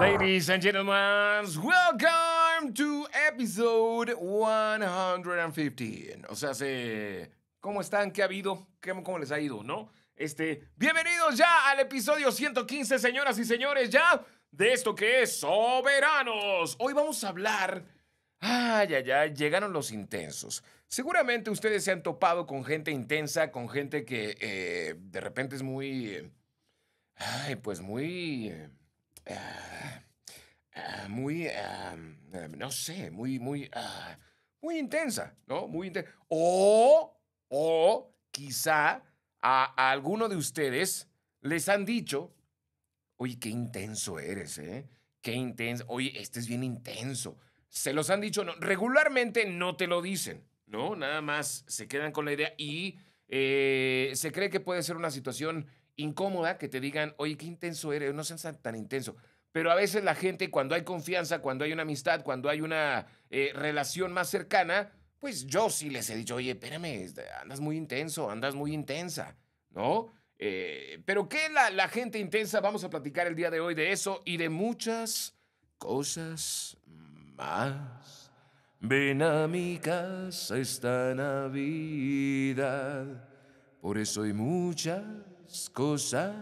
Ladies and gentlemen, welcome to episode 115. O sea, ¿cómo están? ¿Qué ha habido? ¿Cómo les ha ido? ¿No? Este, bienvenidos ya al episodio 115, señoras y señores, ya de esto que es Soberanos. Hoy vamos a hablar. Ay, ya, ya, llegaron los intensos. Seguramente ustedes se han topado con gente intensa, con gente que eh, de repente es muy. ay, pues muy. Eh, Ah, ah, muy, ah, no sé, muy, muy, muy intensa, ¿no? Muy intensa. O, o quizá a, alguno de ustedes les han dicho, oye, qué intenso eres, ¿eh? Qué intenso, oye, este es bien intenso. Se los han dicho, no, regularmente no te lo dicen, ¿no? Nada más se quedan con la idea y eh, se cree que puede ser una situación incómoda que te digan, oye, qué intenso eres, no seas tan, intenso. Pero a veces la gente, cuando hay confianza, cuando hay una amistad, cuando hay una eh, relación más cercana, pues yo sí les he dicho, oye, espérame, este, andas muy intenso, andas muy intensa, ¿no? Eh, pero ¿qué la, la gente intensa? Vamos a platicar el día de hoy de eso y de muchas cosas más. Ven a mi casa esta Navidad, por eso hay muchas cosas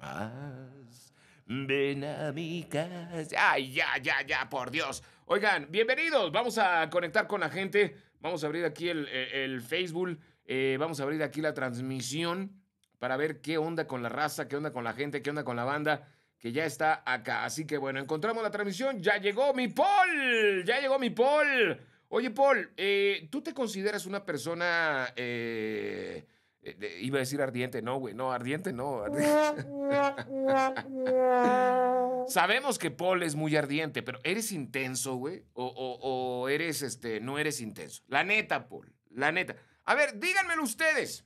más. Ven Ay, ya, ya, ya, por Dios. Oigan, bienvenidos. Vamos a conectar con la gente. Vamos a abrir aquí el, Facebook. Eh, vamos a abrir aquí la transmisión para ver qué onda con la raza, qué onda con la gente, qué onda con la banda que ya está acá. Así que bueno, encontramos la transmisión. Ya llegó mi Paul. Ya llegó mi Paul. Oye, Paul, eh, ¿tú te consideras una persona eh, eh, iba a decir ardiente, no, güey, no, ardiente no. Sabemos que Paul es muy ardiente, pero ¿eres intenso, güey? O, eres, este, no eres intenso. La neta, Paul, la neta. A ver, díganmelo ustedes.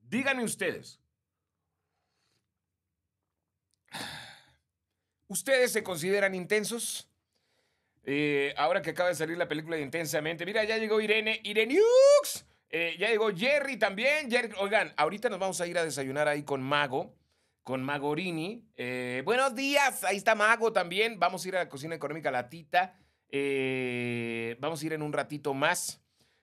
Díganme ustedes. ¿Ustedes se consideran intensos? Eh, ahora que acaba de salir la película de Intensamente. Mira, ya llegó Irene. Ireniux. Eh, ya llegó Jerry también. Jerry, oigan, ahorita nos vamos a ir a desayunar ahí con Mago, con Magorini. Eh, buenos días, ahí está Mago también. Vamos a ir a la cocina económica Latita. Eh, vamos a ir en un ratito más.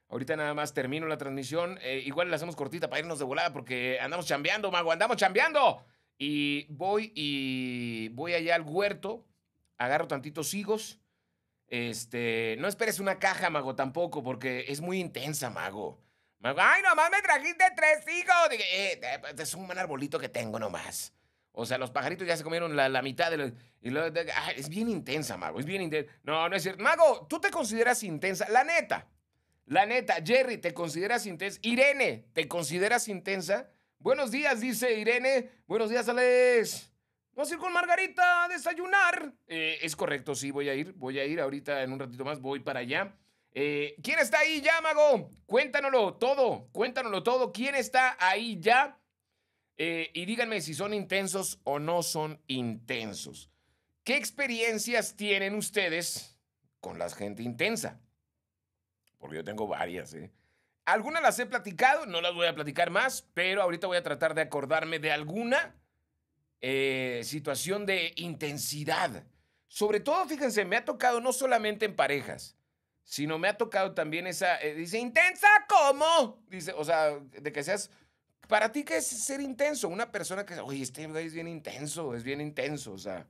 Ahorita nada más termino la transmisión. igual la hacemos cortita para irnos de volada porque andamos chambeando, Mago, andamos chambeando. Y voy y voy allá al huerto, agarro tantitos higos. Este, no esperes una caja, Mago, tampoco, porque es muy intensa, Mago. Ay, nomás me trajiste tres hijos. Eh, eh, pues, este es un buen arbolito que tengo nomás. O sea, los pajaritos ya se comieron la, mitad de los... Ah, es bien intensa, Mago. Es bien intensa. No, no es cierto. Mago, ¿tú te consideras intensa? La neta. La neta. Jerry, ¿te consideras intensa? Irene, ¿te consideras intensa? Buenos días, dice Irene. Buenos días, Alex. Vamos a ir con Margarita a desayunar. Eh, es correcto, sí, voy a ir. Voy a ir ahorita en un ratito más. Voy para allá. Eh, ¿Quién está ahí ya, Mago? Cuéntanoslo todo, cuéntanoslo todo. ¿Quién está ahí ya? Eh, y díganme si son intensos o no son intensos. ¿Qué experiencias tienen ustedes con la gente intensa? Porque yo tengo varias, ¿eh? Algunas las he platicado, no las voy a platicar más, pero ahorita voy a tratar de acordarme de alguna situación de intensidad. Sobre todo, fíjense, me ha tocado no solamente en parejas, sino me ha tocado también esa, eh, dice, intensa, ¿cómo? Dice, o sea, de que seas, para ti, ¿qué es ser intenso? Una persona que, oye, este es bien intenso, es bien intenso, o sea,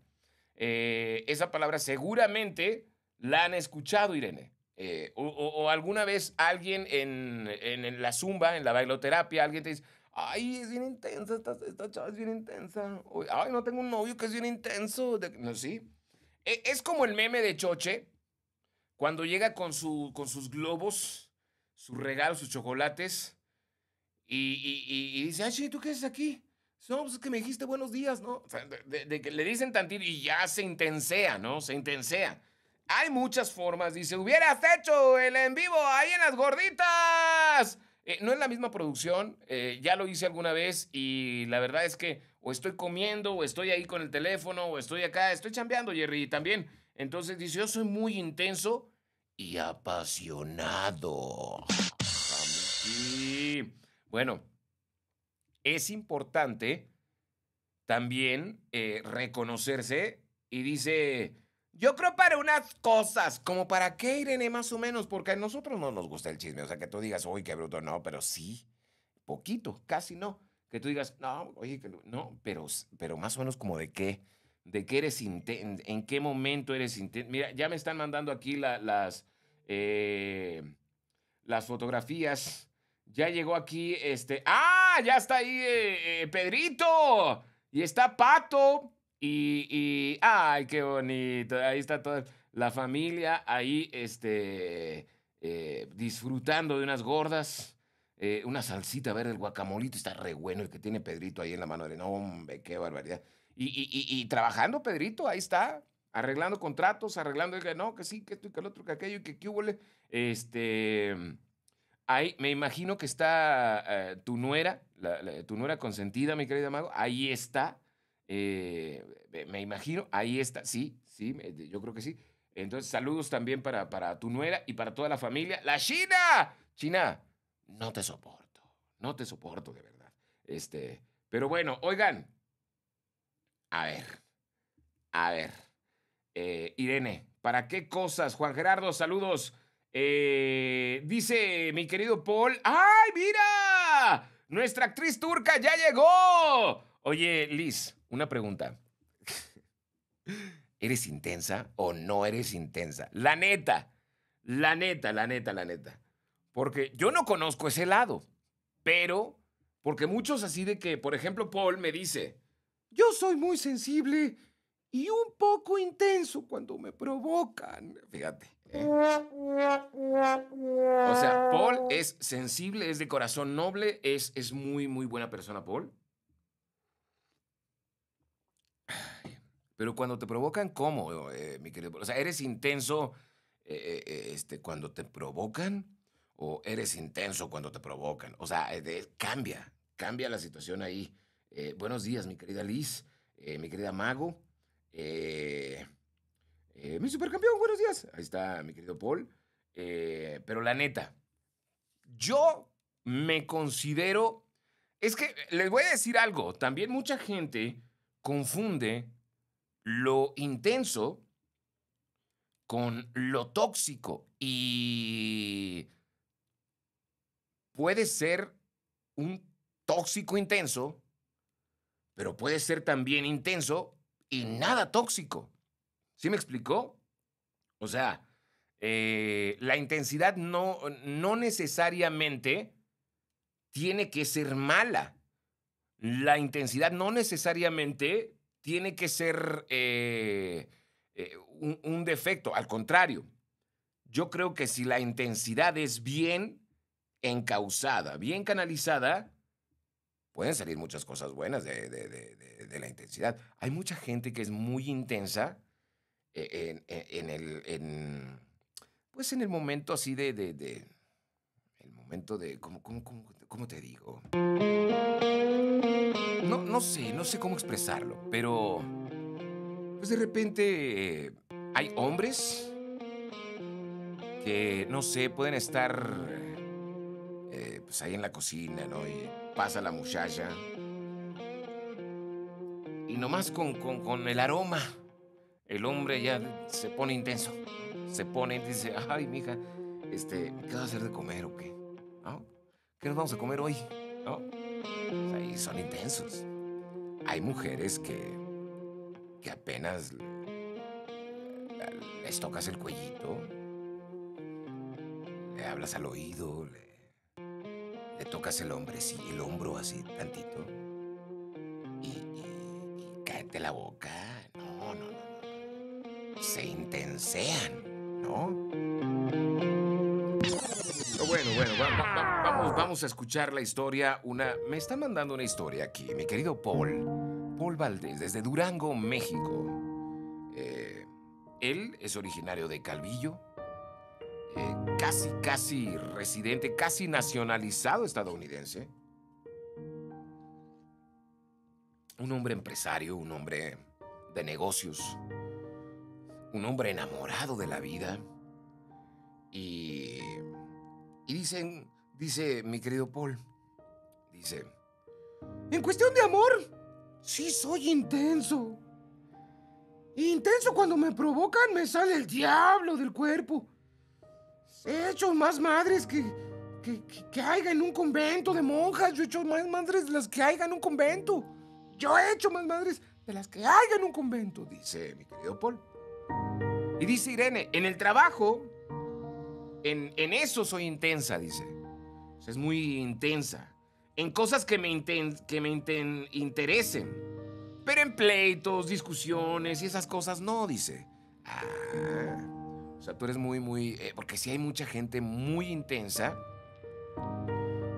eh, esa palabra seguramente la han escuchado, Irene. Eh, o, alguna vez alguien en, la zumba, en la bailoterapia, alguien te dice, ay, es bien intensa, esta, chava es bien intensa. ay, no tengo un novio que es bien intenso. no, sí. E, es como el meme de Choche, cuando llega con, su, con sus globos, sus regalos, sus chocolates, y, y, y dice, ay, ¿tú qué haces aquí? No, pues es que me dijiste buenos días, ¿no? de, que le dicen tantito y ya se intensea, ¿no? Se intensea. Hay muchas formas. Dice, hubieras hecho el en vivo ahí en las gorditas. Eh, no es la misma producción, eh, ya lo hice alguna vez y la verdad es que o estoy comiendo, o estoy ahí con el teléfono, o estoy acá, estoy chambeando, Jerry, también entonces dice, yo soy muy intenso y apasionado. bueno, es importante también eh, reconocerse y dice, yo creo para unas cosas, como para qué, Irene, más o menos, porque a nosotros no nos gusta el chisme, o sea, que tú digas, uy, qué bruto, no, pero sí, poquito, casi no, que tú digas, no, oye, no, pero, pero más o menos como de qué de qué eres intenso, en qué momento eres intenso. Mira, ya me están mandando aquí las, eh, las fotografías. Ya llegó aquí este. ¡Ah! Ya está ahí eh, eh, Pedrito. Y está Pato. Y, ¡Ay, qué bonito! Ahí está toda la familia ahí este, disfrutando de unas gordas. una salsita verde, el guacamolito está re bueno el que tiene Pedrito ahí en la mano. No, hombre, qué barbaridad. Y, trabajando, Pedrito, ahí está, arreglando contratos, arreglando no, que sí, que esto y que el otro, que aquello, que qué Este, ahí, me imagino que está eh, tu nuera, tu nuera consentida, mi querida Mago, ahí está. Eh, me imagino, ahí está, sí, sí, yo creo que sí. Entonces, saludos también para, para tu nuera y para toda la familia. ¡La China! China, no te soporto, no te soporto de verdad. Este, pero bueno, oigan, a ver, a ver. Eh, Irene, ¿para qué cosas? Juan Gerardo, saludos. Eh, dice mi querido Paul, ¡ay, mira! Nuestra actriz turca ya llegó. Oye, Liz, una pregunta. ¿Eres intensa o no eres intensa? La neta, la neta, la neta, la neta. Porque yo no conozco ese lado, pero porque muchos así de que, por ejemplo, Paul me dice, yo soy muy sensible y un poco intenso cuando me provocan. Fíjate. ¿eh? O sea, Paul es sensible, es de corazón noble, es, es muy, muy buena persona, Paul. Pero cuando te provocan, ¿cómo, eh, mi querido? O sea, ¿eres intenso eh, este, cuando te provocan? ¿O eres intenso cuando te provocan? O sea, cambia, cambia la situación ahí. Eh, buenos días, mi querida Liz, eh, mi querida Mago, eh, mi supercampeón, buenos días. Ahí está mi querido Paul. pero la neta, yo me considero... Es que les voy a decir algo, también mucha gente confunde lo intenso con lo tóxico y puede ser un tóxico intenso pero puede ser también intenso y nada tóxico. ¿Sí me explicó? O sea, eh, la intensidad no, no necesariamente tiene que ser mala. La intensidad no necesariamente tiene que ser eh, eh, un, un defecto. Al contrario, yo creo que si la intensidad es bien encausada, bien canalizada, pueden salir muchas cosas buenas de, la intensidad. Hay mucha gente que es muy intensa eh, en, eh, en, el, pues en el momento así de, el momento de, ¿cómo, te digo? No, no sé, no sé cómo expresarlo, pero pues de repente hay hombres que, no sé, pueden estar eh, pues ahí en la cocina, ¿no? Y pasa la muchacha. Y nomás con, con, con el aroma, el hombre ya se pone intenso. Se pone y dice, ay, mija, este, ¿qué vas a hacer de comer o qué? ¿Qué nos vamos a comer hoy? ahí son intensos. Hay mujeres que, que apenas les tocas el cuellito, le hablas al oído, le le tocas el hombre, sí, el hombro así tantito. Y, cáete la boca. No, no, no, no. Se intensean, ¿no? Ah, bueno, bueno, vamos, vamos, a escuchar la historia. Una. Me está mandando una historia aquí, mi querido Paul. Paul Valdés, desde Durango, México. Eh, él es originario de Calvillo, eh, casi, casi residente, casi nacionalizado estadounidense. Un hombre empresario, un hombre de negocios, un hombre enamorado de la vida. Y, y dicen, dice mi querido Paul, dice, en cuestión de amor, sí soy intenso. Intenso cuando me provocan me sale el diablo del cuerpo. He hecho más madres que, que, haya en un convento de monjas. Yo he hecho más madres de las que haya en un convento. Yo he hecho más madres de las que haya en un convento, dice mi querido Paul. Y dice Irene, en el trabajo, en, eso soy intensa, dice. es muy intensa. En cosas que me, que me interesen. Pero en pleitos, discusiones y esas cosas no, dice. Ah. O sea, tú eres muy, muy... Eh, porque si hay mucha gente muy intensa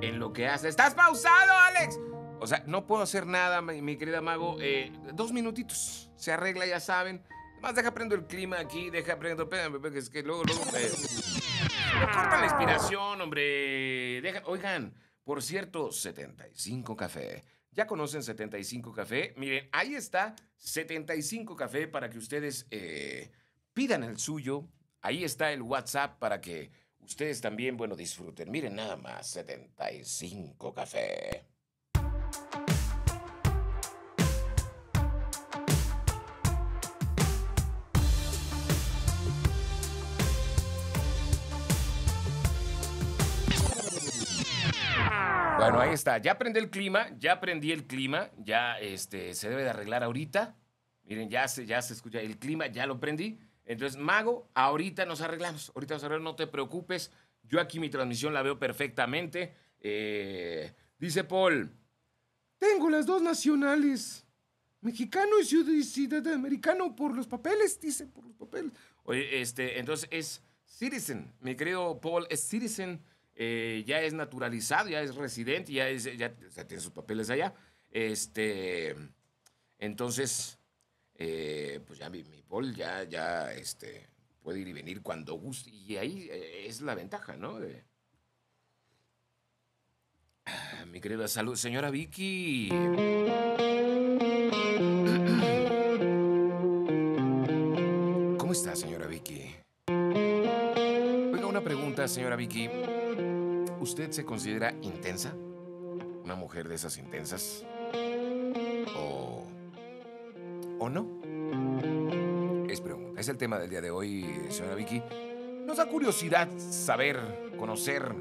en lo que hace. ¡Estás pausado, Alex! O sea, no puedo hacer nada, mi, querida Mago. Eh, dos minutitos. Se arregla, ya saben. más deja prendo el clima aquí. Deja prendo... es que luego, luego... Eh, corta la inspiración, hombre. oigan, por cierto, 75 Café. Ya conocen 75 Café. Miren, ahí está 75 Café para que ustedes pidan el suyo, Ahí está el WhatsApp para que ustedes también, bueno, disfruten. Miren nada más, 75 café. Bueno, ahí está. Ya aprendí el clima, ya aprendí el clima, ya este, se debe de arreglar ahorita. Miren, ya se, ya se escucha el clima, ya lo prendí. Entonces, Mago, ahorita nos arreglamos. Ahorita nos arreglamos, no te preocupes. Yo aquí mi transmisión la veo perfectamente. Eh, dice Paul, tengo las dos nacionales, mexicano y ciudadano americano por los papeles, dice, por los papeles. Oye, este, entonces es citizen, mi querido Paul, es citizen, eh, ya es naturalizado, ya es residente, ya, ya tiene sus papeles allá. Este, entonces, eh, pues ya mi, mi Paul ya, ya este, puede ir y venir cuando guste. Y ahí eh, es la ventaja, ¿no? Ah, mi querida salud, señora Vicky. ¿Cómo está, señora Vicky? Bueno, una pregunta, señora Vicky. ¿Usted se considera intensa? ¿Una mujer de esas intensas? ¿O o no? Es pregunta. Es el tema del día de hoy, eh, señora Vicky. Nos da curiosidad saber, conocer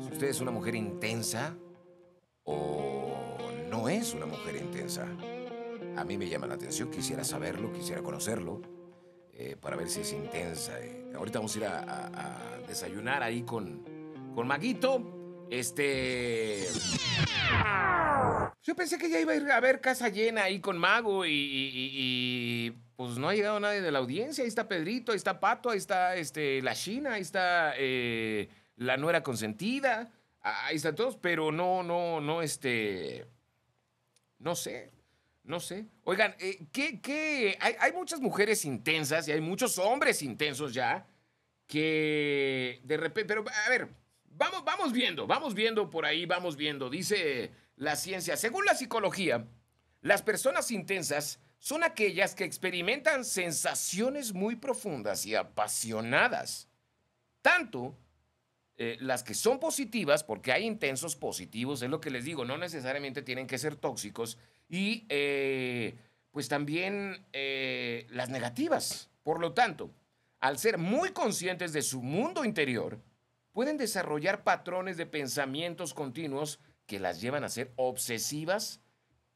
si usted es una mujer intensa o no es una mujer intensa. A mí me llama la atención, quisiera saberlo, quisiera conocerlo, eh, para ver si es intensa. Eh. ahorita vamos a ir a, desayunar ahí con, con Maguito. Este... Yo pensé que ya iba a ir a ver casa llena ahí con Mago y, pues no ha llegado nadie de la audiencia. Ahí está Pedrito, ahí está Pato, ahí está este, la China, ahí está eh, la nuera consentida, ah, ahí están todos, pero no, no, no, este, no sé. No sé. Oigan, eh, ¿qué, Hay, muchas mujeres intensas y hay muchos hombres intensos ya que de repente. Pero, a ver, vamos, vamos viendo, vamos viendo por ahí, vamos viendo. Dice la ciencia. Según la psicología, las personas intensas son aquellas que experimentan sensaciones muy profundas y apasionadas. Tanto eh, las que son positivas, porque hay intensos positivos, es lo que les digo, no necesariamente tienen que ser tóxicos, y eh, pues también eh, las negativas. Por lo tanto, al ser muy conscientes de su mundo interior, pueden desarrollar patrones de pensamientos continuos que las llevan a ser obsesivas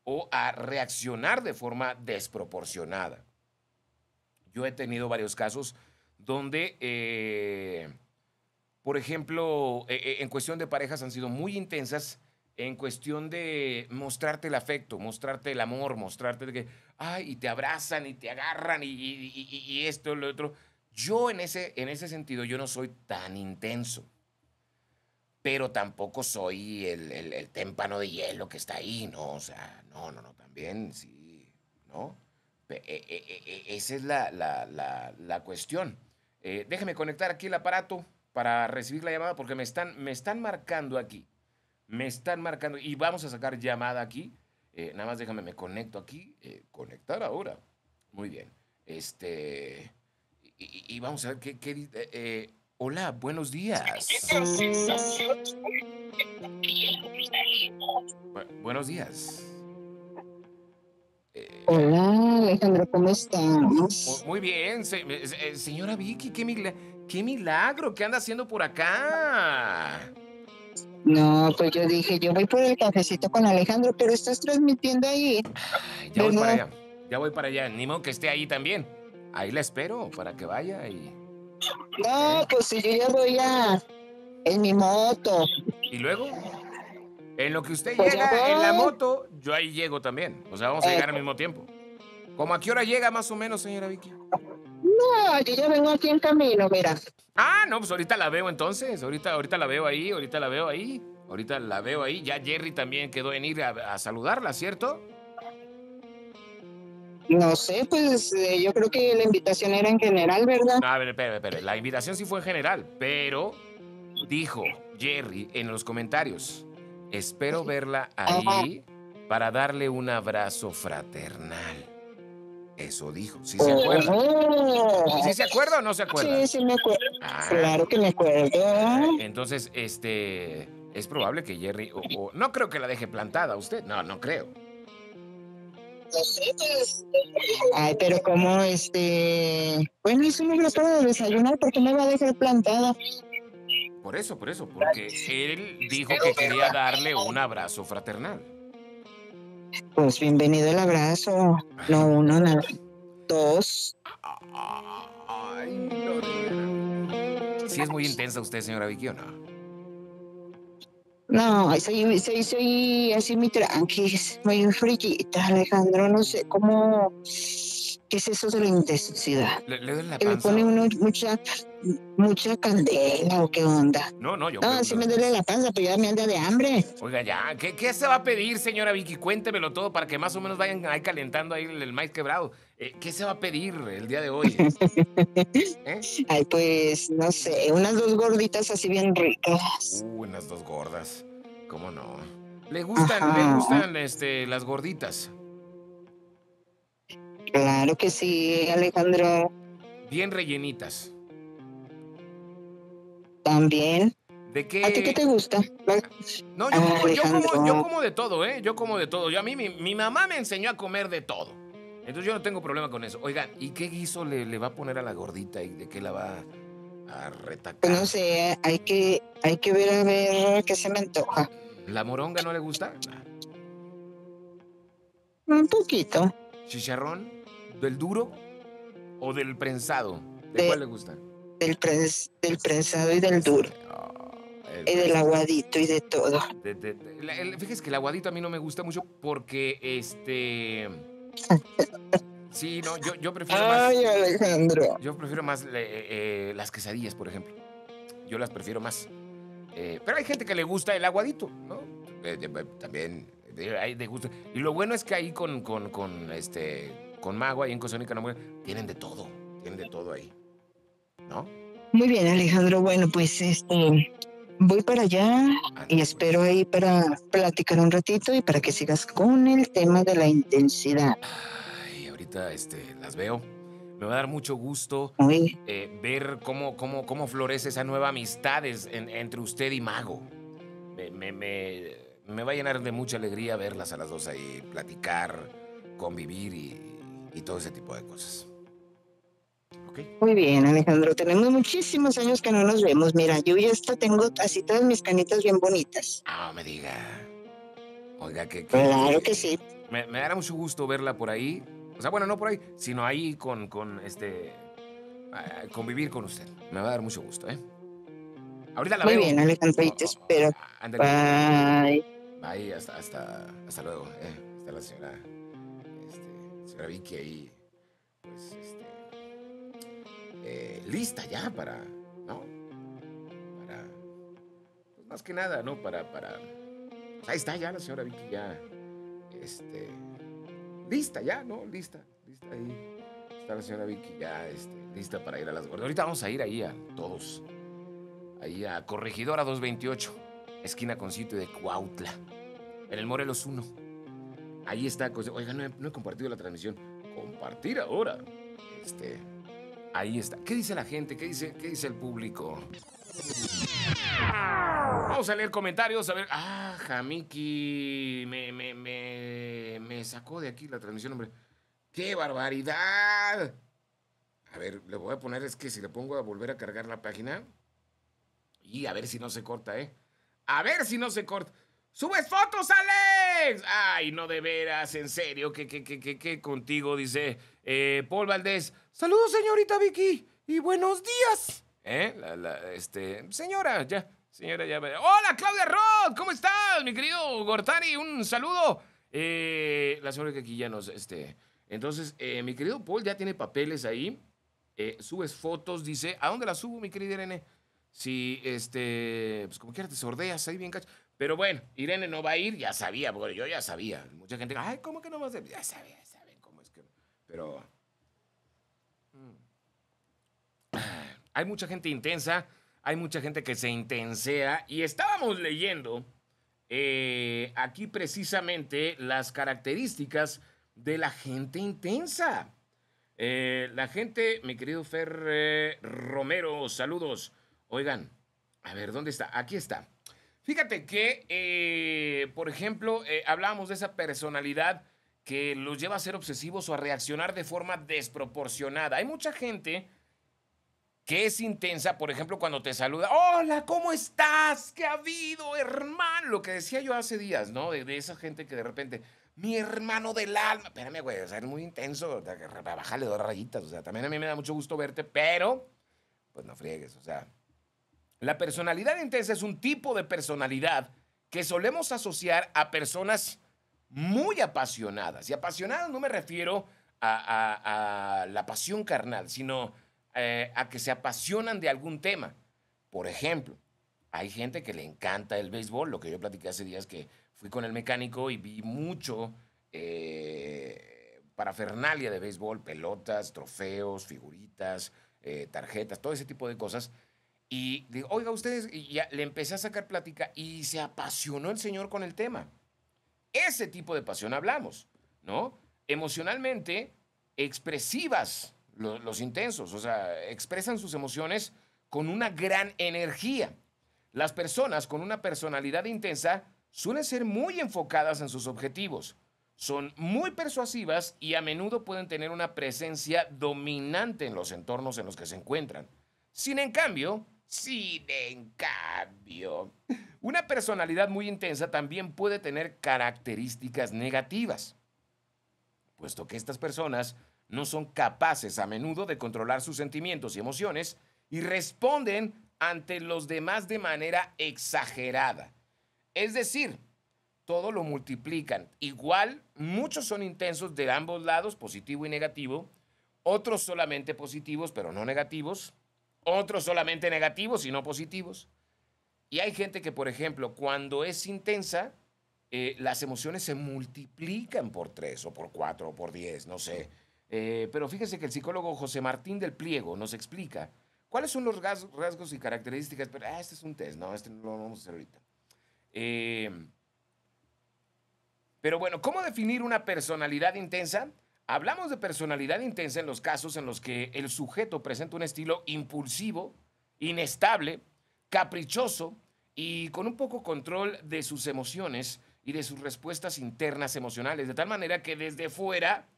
o a reaccionar de forma desproporcionada. Yo he tenido varios casos donde, eh, por ejemplo, e, e, en cuestión de parejas han sido muy intensas en cuestión de mostrarte el afecto, mostrarte el amor, mostrarte que, ay, y te abrazan y te agarran y, y, y, esto, lo otro. Yo en ese, en ese sentido, yo no soy tan intenso pero tampoco soy el, témpano de hielo que está ahí, ¿no? O sea, no, no, no, también sí, ¿no? E, e, e, esa es la, la, la, cuestión. Eh, déjeme conectar aquí el aparato para recibir la llamada porque me están, me están marcando aquí. Me están marcando y vamos a sacar llamada aquí. Eh, nada más déjame, me conecto aquí. Eh, conectar ahora. Muy bien. Este. Y, vamos a ver qué. qué eh, Hola, buenos días. buenos días. Eh, Hola, Alejandro, ¿cómo estás? Muy bien, eh, eh, señora Vicky, qué, milagro, ¿qué anda haciendo por acá? No, pues yo dije, yo voy por el cafecito con Alejandro, pero estás transmitiendo ahí. ya voy para allá, ya voy para allá, que esté ahí también. Ahí la espero para que vaya y no, pues si yo ya voy ya En mi moto. ¿Y luego? En lo que usted pues llega en la moto, yo ahí llego también. O sea, vamos a llegar al eh. mismo tiempo. ¿Cómo a qué hora llega más o menos, señora Vicky? No, yo ya vengo aquí en camino, mira. Ah, no, pues ahorita la veo entonces. Ahorita, ahorita la veo ahí, ahorita la veo ahí. Ahorita la veo ahí. Ya Jerry también quedó en ir a, a saludarla, ¿cierto? No sé, pues eh, yo creo que la invitación era en general, ¿verdad? A ver, espera, espera. La invitación sí fue en general, pero dijo Jerry en los comentarios, espero verla ahí para darle un abrazo fraternal. Eso dijo, ¿sí se acuerda? ¿Sí se acuerda o no se acuerda? Sí, sí me acuerdo. Ah. Claro que me acuerdo. Entonces, este, es probable que Jerry, no creo que la deje plantada usted, no, no creo. Ay, pero como este. Bueno, eso no me de desayunar porque me va a dejar plantada. Por eso, por eso, porque él dijo que quería darle un abrazo fraternal. Pues bienvenido el abrazo. No uno, no, dos. Ay, Si es muy intensa usted, señora Vicky, ¿o no? No, soy, así mi tranqui, muy frillita, Alejandro. No sé cómo. ¿Qué es eso de la intensidad? Le, la le pone mucha, mucha candela o qué onda. No, no, yo. No, sí me duele la panza, pero ya me anda de hambre. Oiga, ya, ¿qué, se va a pedir, señora Vicky? Cuéntemelo todo para que más o menos vayan ahí calentando ahí el maíz quebrado. Eh, ¿Qué se va a pedir el día de hoy? ¿Eh? Ay, pues no sé, unas dos gorditas así bien ricas. Uh, unas dos gordas, ¿cómo no? ¿Le gustan, le gustan este, las gorditas? Claro que sí, Alejandro. Bien rellenitas. También. ¿De ¿A ti qué te gusta? No, yo, ah, como, de todo, ¿eh? Yo como de todo. Yo, a mí mi mamá me enseñó a comer de todo. Entonces yo no tengo problema con eso. Oigan, ¿y qué guiso le, va a poner a la gordita y de qué la va a retacar? No sé, hay que, hay que ver a ver qué se me antoja. ¿La moronga no le gusta? Un poquito. ¿Chicharrón? ¿Del duro? ¿O del prensado? ¿De, cuál le gusta? Del, del prensado y del duro. El, ah, del aguadito y de todo. fíjese que el aguadito a mí no me gusta mucho porque este Sí, no, yo, prefiero Ay, Alejandro. Yo prefiero más eh, eh, las quesadillas, por ejemplo. Yo las prefiero más. Eh, pero hay gente que le gusta el aguadito, ¿no? también hay de gusto. Y lo bueno es que ahí con, con, con este, con Mago, y en Cosónica, no tienen de todo. Tienen de todo ahí. ¿No? Muy bien, Alejandro. Bueno, pues este voy para allá y espero ahí para platicar un ratito y para que sigas con el tema de la intensidad. Ay, ahorita este, las veo. Me va a dar mucho gusto eh, ver cómo, cómo, cómo florece esa nueva amistad entre usted y Mago. Me, me, me, va a llenar de mucha alegría verlas a las dos ahí, platicar, convivir y todo ese tipo de cosas. Muy bien, Alejandro. Tenemos muchísimos años que no nos vemos. Mira, yo ya hasta tengo así todas mis canitas bien bonitas. Ah, me diga. Oiga, que. Claro que sí. Me, dará mucho gusto verla por ahí. O sea, bueno, no por ahí, sino ahí con, con este. Ah, convivir con usted. Me va a dar mucho gusto, ¿eh? Ahorita la Muy bien, Alejandro, y te oh, oh, oh, espero. Ah, Bye. Bye, hasta, hasta, hasta luego. Eh, Hasta la señora, este, señora Vicky ahí eh, lista ya para, ¿no? Para, pues, más que nada, ¿no? Para, para, pues, ahí está ya la señora Vicky ya, este, lista ya, ¿no? Lista, lista ahí. Está la señora Vicky ya, este, lista para ir a las gordas. Ahorita vamos a ir ahí a todos, ahí a Corregidora 228, esquina con sitio de Cuautla, en el Morelos 1. Ahí está. Oiga, no he, no he compartido la transmisión. Compartir ahora. Este, Ahí está. ¿Qué dice la gente? ¿Qué dice, qué dice el público? Vamos a leer comentarios, a ver. Ah, Jamiki, me, me, me sacó de aquí la transmisión, hombre. ¡Qué barbaridad! A ver, le voy a poner, es que si le pongo a volver a cargar la página. Y a ver si no se corta, ¿eh? A ver si no se corta. ¡Subes fotos, Ale! Ay, no de veras, en serio, ¿qué contigo, dice eh, Paul Valdés. Saludos, señorita Vicky, y buenos días. ¿Eh? La, este, señora, ya, señora, ya. Hola, Claudia Roth, ¿cómo estás, mi querido Gortari? Un saludo. Eh, la señora que aquí ya nos, este... Entonces, eh, mi querido Paul ya tiene papeles ahí. subes fotos, dice, ¿a dónde la subo, mi querida Irene? Si, este, pues como quieras, te sordeas ahí bien, cacho. Pero bueno, Irene no va a ir, ya sabía, porque yo ya sabía. Mucha gente, ay, ¿cómo que no va a ser? Ya sabía, ya saben cómo es que. Pero. Mm, hay mucha gente intensa, hay mucha gente que se intensea. Y estábamos leyendo eh, aquí precisamente las características de la gente intensa. Eh, la gente, mi querido Fer eh, Romero, saludos. Oigan, a ver, ¿dónde está? Aquí está. Fíjate que, eh, por ejemplo, eh, hablábamos de esa personalidad que los lleva a ser obsesivos o a reaccionar de forma desproporcionada. Hay mucha gente que es intensa, por ejemplo, cuando te saluda, hola, ¿cómo estás? ¿Qué ha habido, hermano? Lo que decía yo hace días, ¿no? De, esa gente que de repente, mi hermano del alma, espérame, güey, es muy intenso, bájale dos rayitas, o sea, también a mí me da mucho gusto verte, pero, pues no friegues, o sea, la personalidad intensa es un tipo de personalidad que solemos asociar a personas muy apasionadas. Y apasionadas no me refiero a, la pasión carnal, sino eh, a que se apasionan de algún tema. Por ejemplo, hay gente que le encanta el béisbol, lo que yo platiqué hace días que fui con el mecánico y vi mucho eh, parafernalia de béisbol, pelotas, trofeos, figuritas, eh, tarjetas, todo ese tipo de cosas y oiga, ustedes, le empecé a sacar plática y se apasionó el señor con el tema. Ese tipo de pasión hablamos, ¿no? Emocionalmente expresivas, los intensos, o sea, expresan sus emociones con una gran energía. Las personas con una personalidad intensa suelen ser muy enfocadas en sus objetivos, son muy persuasivas y a menudo pueden tener una presencia dominante en los entornos en los que se encuentran. Sin en cambio, sin en cambio, una personalidad muy intensa también puede tener características negativas, puesto que estas personas no son capaces a menudo de controlar sus sentimientos y emociones y responden ante los demás de manera exagerada. Es decir, todo lo multiplican. Igual, muchos son intensos de ambos lados, positivo y negativo, otros solamente positivos, pero no negativos, otros solamente negativos y no positivos. Y hay gente que, por ejemplo, cuando es intensa, eh, las emociones se multiplican por tres o por cuatro o por diez, no sé. Eh, pero fíjese que el psicólogo José Martín del Pliego nos explica cuáles son los rasgos y características. Pero ah, este es un test, no, este no lo vamos a hacer ahorita. Eh, pero bueno, ¿cómo definir una personalidad intensa? Hablamos de personalidad intensa en los casos en los que el sujeto presenta un estilo impulsivo, inestable, caprichoso y con un poco control de sus emociones y de sus respuestas internas emocionales, de tal manera que desde fuera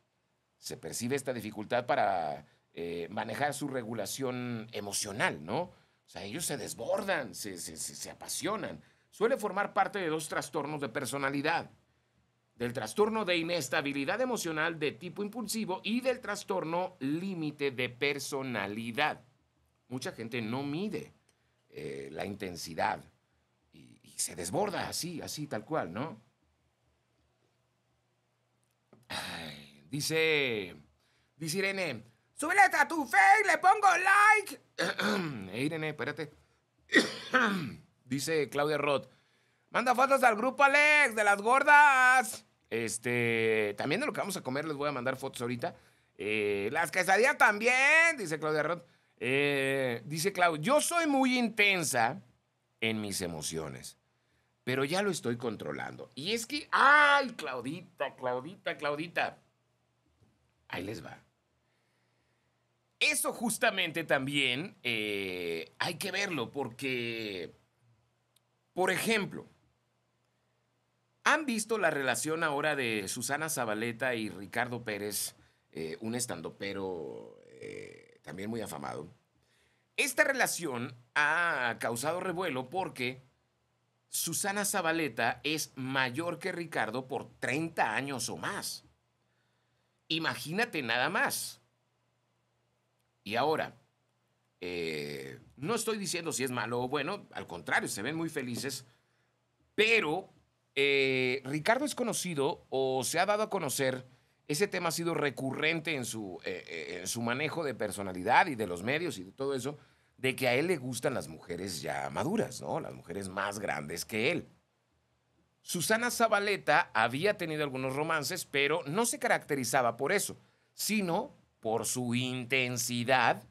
se percibe esta dificultad para eh, manejar su regulación emocional, ¿no? O sea, ellos se desbordan, se apasionan. Suele formar parte de dos trastornos de personalidad, del trastorno de inestabilidad emocional de tipo impulsivo y del trastorno límite de personalidad. Mucha gente no mide eh, la intensidad y, se desborda así, así tal cual, ¿no? dice, dice Irene, súbele a tu y le pongo like. Eh, Irene, espérate. dice Claudia Roth. Manda fotos al grupo Alex de las gordas. Este, también de lo que vamos a comer les voy a mandar fotos ahorita. Eh, las quesadillas también, dice Claudia Roth. Eh, dice Claudia, yo soy muy intensa en mis emociones, pero ya lo estoy controlando. Y es que, ay, Claudita, Claudita, Claudita. Ahí les va. Eso justamente también eh, hay que verlo porque, por ejemplo, ¿Han visto la relación ahora de Susana Zabaleta y Ricardo Pérez, eh, un estandopero eh, también muy afamado? Esta relación ha causado revuelo porque Susana Zabaleta es mayor que Ricardo por 30 años o más. Imagínate nada más. Y ahora, eh, no estoy diciendo si es malo o bueno, al contrario, se ven muy felices, pero eh, Ricardo es conocido o se ha dado a conocer, ese tema ha sido recurrente en su, eh, eh, en su manejo de personalidad y de los medios y de todo eso, de que a él le gustan las mujeres ya maduras, ¿no? Las mujeres más grandes que él. Susana Zabaleta había tenido algunos romances, pero no se caracterizaba por eso, sino por su intensidad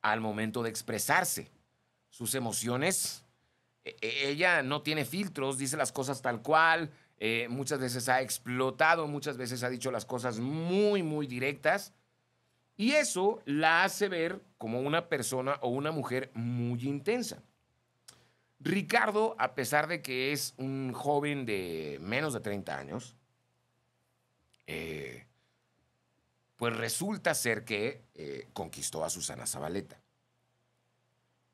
al momento de expresarse. Sus emociones e, e, ella no tiene filtros, dice las cosas tal cual, eh, muchas veces ha explotado, muchas veces ha dicho las cosas muy, muy directas. Y eso la hace ver como una persona o una mujer muy intensa. Ricardo, a pesar de que es un joven de menos de 30 años, eh, pues resulta ser que eh, conquistó a Susana Zabaleta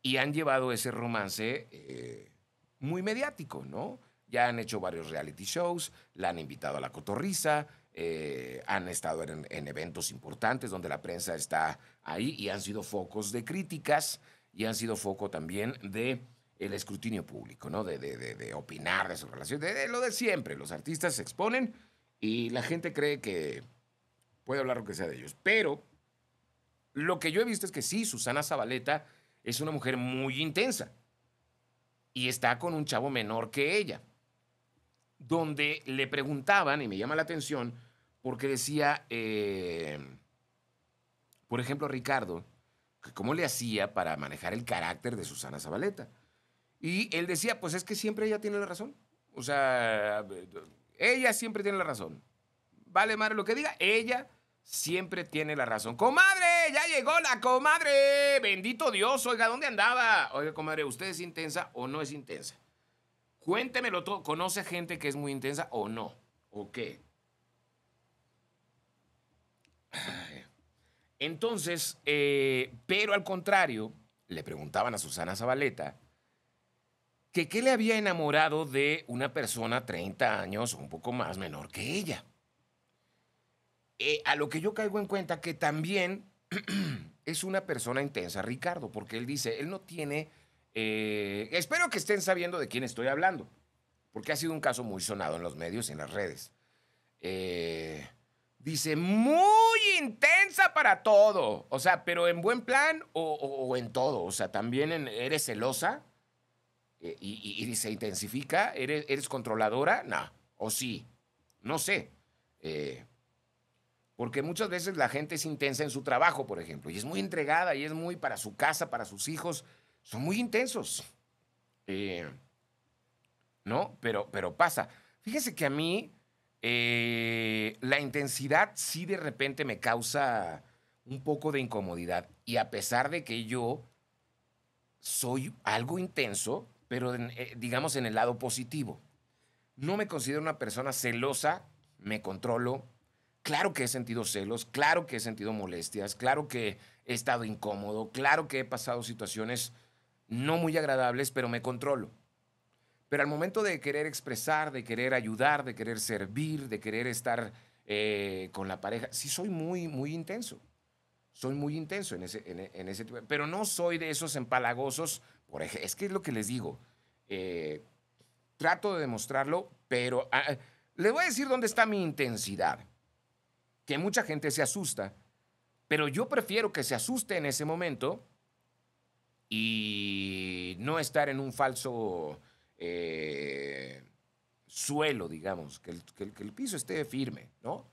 y han llevado ese romance eh, muy mediático, ¿no? Ya han hecho varios reality shows, la han invitado a la cotorriza, eh, han estado en, eventos importantes donde la prensa está ahí y han sido focos de críticas y han sido foco también de el escrutinio público, ¿no? De, de opinar de su relación, de, lo de siempre. Los artistas se exponen y la gente cree que puede hablar lo que sea de ellos. Pero lo que yo he visto es que sí, Susana Zabaleta es una mujer muy intensa y está con un chavo menor que ella, donde le preguntaban, y me llama la atención, porque decía, eh, por ejemplo, Ricardo, cómo le hacía para manejar el carácter de Susana Zabaleta. Y él decía, pues es que siempre ella tiene la razón. O sea, ella siempre tiene la razón. Vale madre lo que diga, ella siempre tiene la razón. ¡Comadre! ya llegó la comadre. Bendito Dios, oiga, ¿dónde andaba? Oiga, comadre, ¿usted es intensa o no es intensa? Cuéntemelo todo. ¿Conoce gente que es muy intensa o no? ¿O qué? Entonces, eh, pero al contrario, le preguntaban a Susana Zabaleta que qué le había enamorado de una persona 30 años o un poco más menor que ella. Eh, a lo que yo caigo en cuenta que también es una persona intensa, Ricardo, porque él dice, él no tiene... Eh, espero que estén sabiendo de quién estoy hablando, porque ha sido un caso muy sonado en los medios y en las redes. Eh, dice, muy intensa para todo, o sea, pero en buen plan o, en todo, o sea, también eres celosa eh, y, se intensifica, eres, eres controladora, no, o sí, no sé. Porque muchas veces la gente es intensa en su trabajo, por ejemplo, y es muy entregada y es muy para su casa, para sus hijos. Son muy intensos. Eh, ¿No? Pero, pero pasa. Fíjese que a mí eh, la intensidad sí de repente me causa un poco de incomodidad. Y a pesar de que yo soy algo intenso, pero eh, digamos en el lado positivo. No me considero una persona celosa, me controlo, Claro que he sentido celos, claro que he sentido molestias, claro que he estado incómodo, claro que he pasado situaciones no muy agradables, pero me controlo. Pero al momento de querer expresar, de querer ayudar, de querer servir, de querer estar eh, con la pareja, sí soy muy, muy intenso. Soy muy intenso en ese, en, en ese tipo. Pero no soy de esos empalagosos. Por es que es lo que les digo. Eh, trato de demostrarlo, pero ah, le voy a decir dónde está mi intensidad que mucha gente se asusta, pero yo prefiero que se asuste en ese momento y no estar en un falso eh, suelo, digamos, que el, que, el, piso esté firme, ¿no?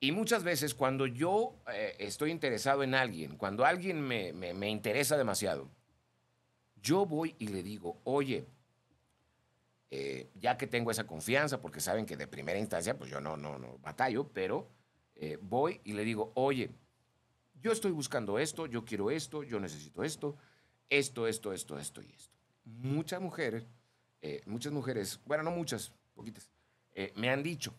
Y muchas veces cuando yo eh, estoy interesado en alguien, cuando alguien me interesa demasiado, yo voy y le digo, oye, eh, ya que tengo esa confianza, porque saben que de primera instancia, pues yo no, no, no batallo, pero eh, voy y le digo, oye, yo estoy buscando esto, yo quiero esto, yo necesito esto, esto, esto, esto, esto y esto. Muchas mujeres, eh, muchas mujeres, bueno, no muchas, poquitas, me han dicho,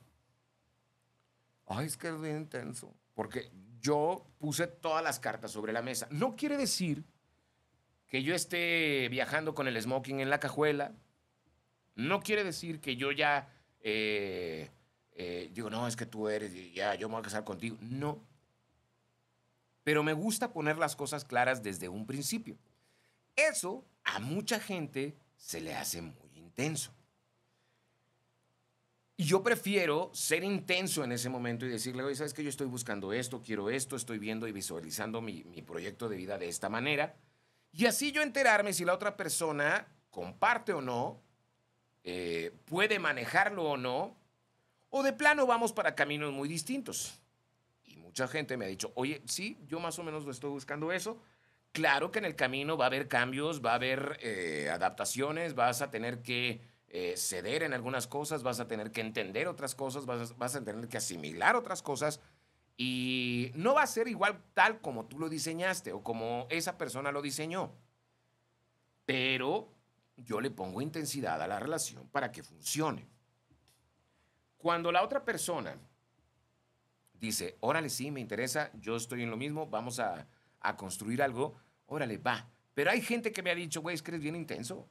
ay, es que es bien intenso, porque yo puse todas las cartas sobre la mesa. No quiere decir que yo esté viajando con el smoking en la cajuela, no quiere decir que yo ya eh, eh digo, no, es que tú eres, ya, yo me voy a casar contigo. No. Pero me gusta poner las cosas claras desde un principio. Eso a mucha gente se le hace muy intenso. Y yo prefiero ser intenso en ese momento y decirle, oye, ¿sabes que Yo estoy buscando esto, quiero esto, estoy viendo y visualizando mi, mi proyecto de vida de esta manera. Y así yo enterarme si la otra persona comparte o no eh, puede manejarlo o no, o de plano vamos para caminos muy distintos. Y mucha gente me ha dicho, oye, sí, yo más o menos lo estoy buscando eso. Claro que en el camino va a haber cambios, va a haber eh, adaptaciones, vas a tener que eh, ceder en algunas cosas, vas a tener que entender otras cosas, vas vas a tener que asimilar otras cosas y no va a ser igual tal como tú lo diseñaste o como esa persona lo diseñó. Pero yo le pongo intensidad a la relación para que funcione. Cuando la otra persona dice, órale, sí, me interesa, yo estoy en lo mismo, vamos a, construir algo, órale, va. Pero hay gente que me ha dicho, güey, es que eres bien intenso.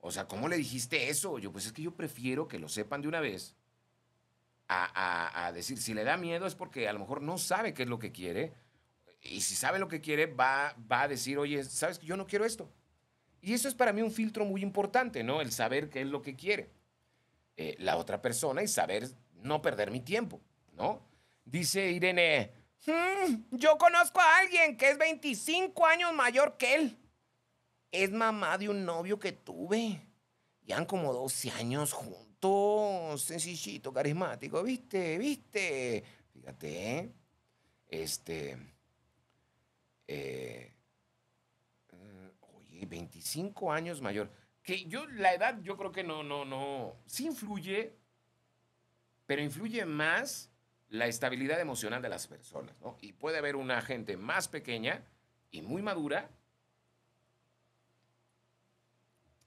O sea, ¿cómo le dijiste eso? Yo, pues es que yo prefiero que lo sepan de una vez a, decir, si le da miedo es porque a lo mejor no sabe qué es lo que quiere. Y si sabe lo que quiere, va, va a decir, oye, ¿sabes que yo no quiero esto? Y eso es para mí un filtro muy importante, ¿no? El saber qué es lo que quiere eh, la otra persona y saber no perder mi tiempo, ¿no? Dice Irene, hmm, yo conozco a alguien que es 25 años mayor que él. Es mamá de un novio que tuve. Ya han como 12 años juntos. Sencillito, carismático, ¿viste? ¿Viste? Fíjate, ¿eh? Este... Eh, 25 años mayor. Que yo, la edad, yo creo que no, no, no. Sí influye, pero influye más la estabilidad emocional de las personas, ¿no? Y puede haber una gente más pequeña y muy madura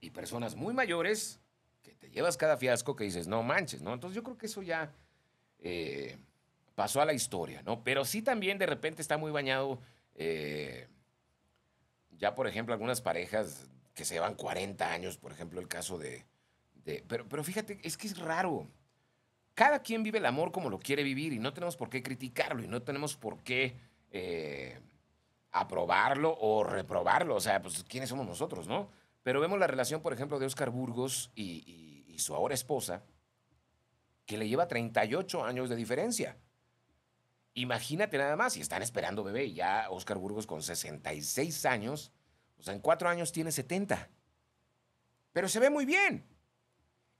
y personas muy mayores que te llevas cada fiasco que dices, no manches, ¿no? Entonces yo creo que eso ya eh, pasó a la historia, ¿no? Pero sí también de repente está muy bañado eh, ya por ejemplo algunas parejas que se llevan 40 años, por ejemplo el caso de... pero, pero fíjate, es que es raro. Cada quien vive el amor como lo quiere vivir y no tenemos por qué criticarlo y no tenemos por qué eh, aprobarlo o reprobarlo. O sea, pues quiénes somos nosotros, ¿no? Pero vemos la relación, por ejemplo, de Oscar Burgos y, y su ahora esposa, que le lleva 38 años de diferencia. Imagínate nada más, y están esperando bebé, y ya Oscar Burgos con 66 años, o sea, en cuatro años tiene 70. Pero se ve muy bien.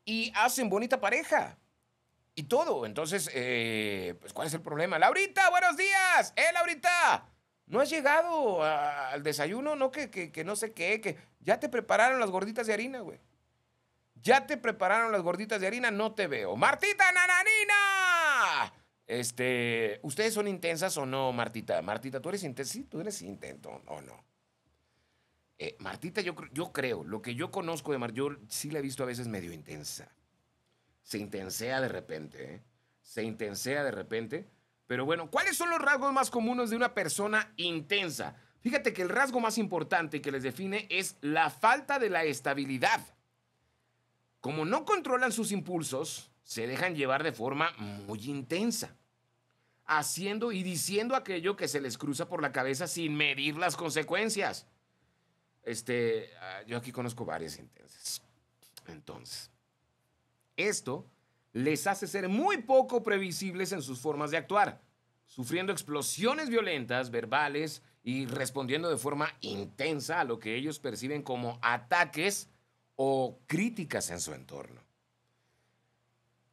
Y hacen bonita pareja. Y todo. Entonces, eh, pues, ¿cuál es el problema? Laurita, buenos días. ¡Eh, Laurita! No has llegado al desayuno, no que, no sé qué, que ya te prepararon las gorditas de harina, güey. Ya te prepararon las gorditas de harina, no te veo. Martita Nananina. Este, ¿Ustedes son intensas o no, Martita? Martita, ¿tú eres intensa? Sí, tú eres intento no, no. Eh, Martita, yo, yo creo, lo que yo conozco de Martita, yo sí la he visto a veces medio intensa. Se intensea de repente, ¿eh? Se intensea de repente. Pero bueno, ¿cuáles son los rasgos más comunes de una persona intensa? Fíjate que el rasgo más importante que les define es la falta de la estabilidad. Como no controlan sus impulsos, se dejan llevar de forma muy intensa, haciendo y diciendo aquello que se les cruza por la cabeza sin medir las consecuencias. Este, ah, yo aquí conozco varias intensas Entonces, esto les hace ser muy poco previsibles en sus formas de actuar, sufriendo explosiones violentas, verbales y respondiendo de forma intensa a lo que ellos perciben como ataques o críticas en su entorno.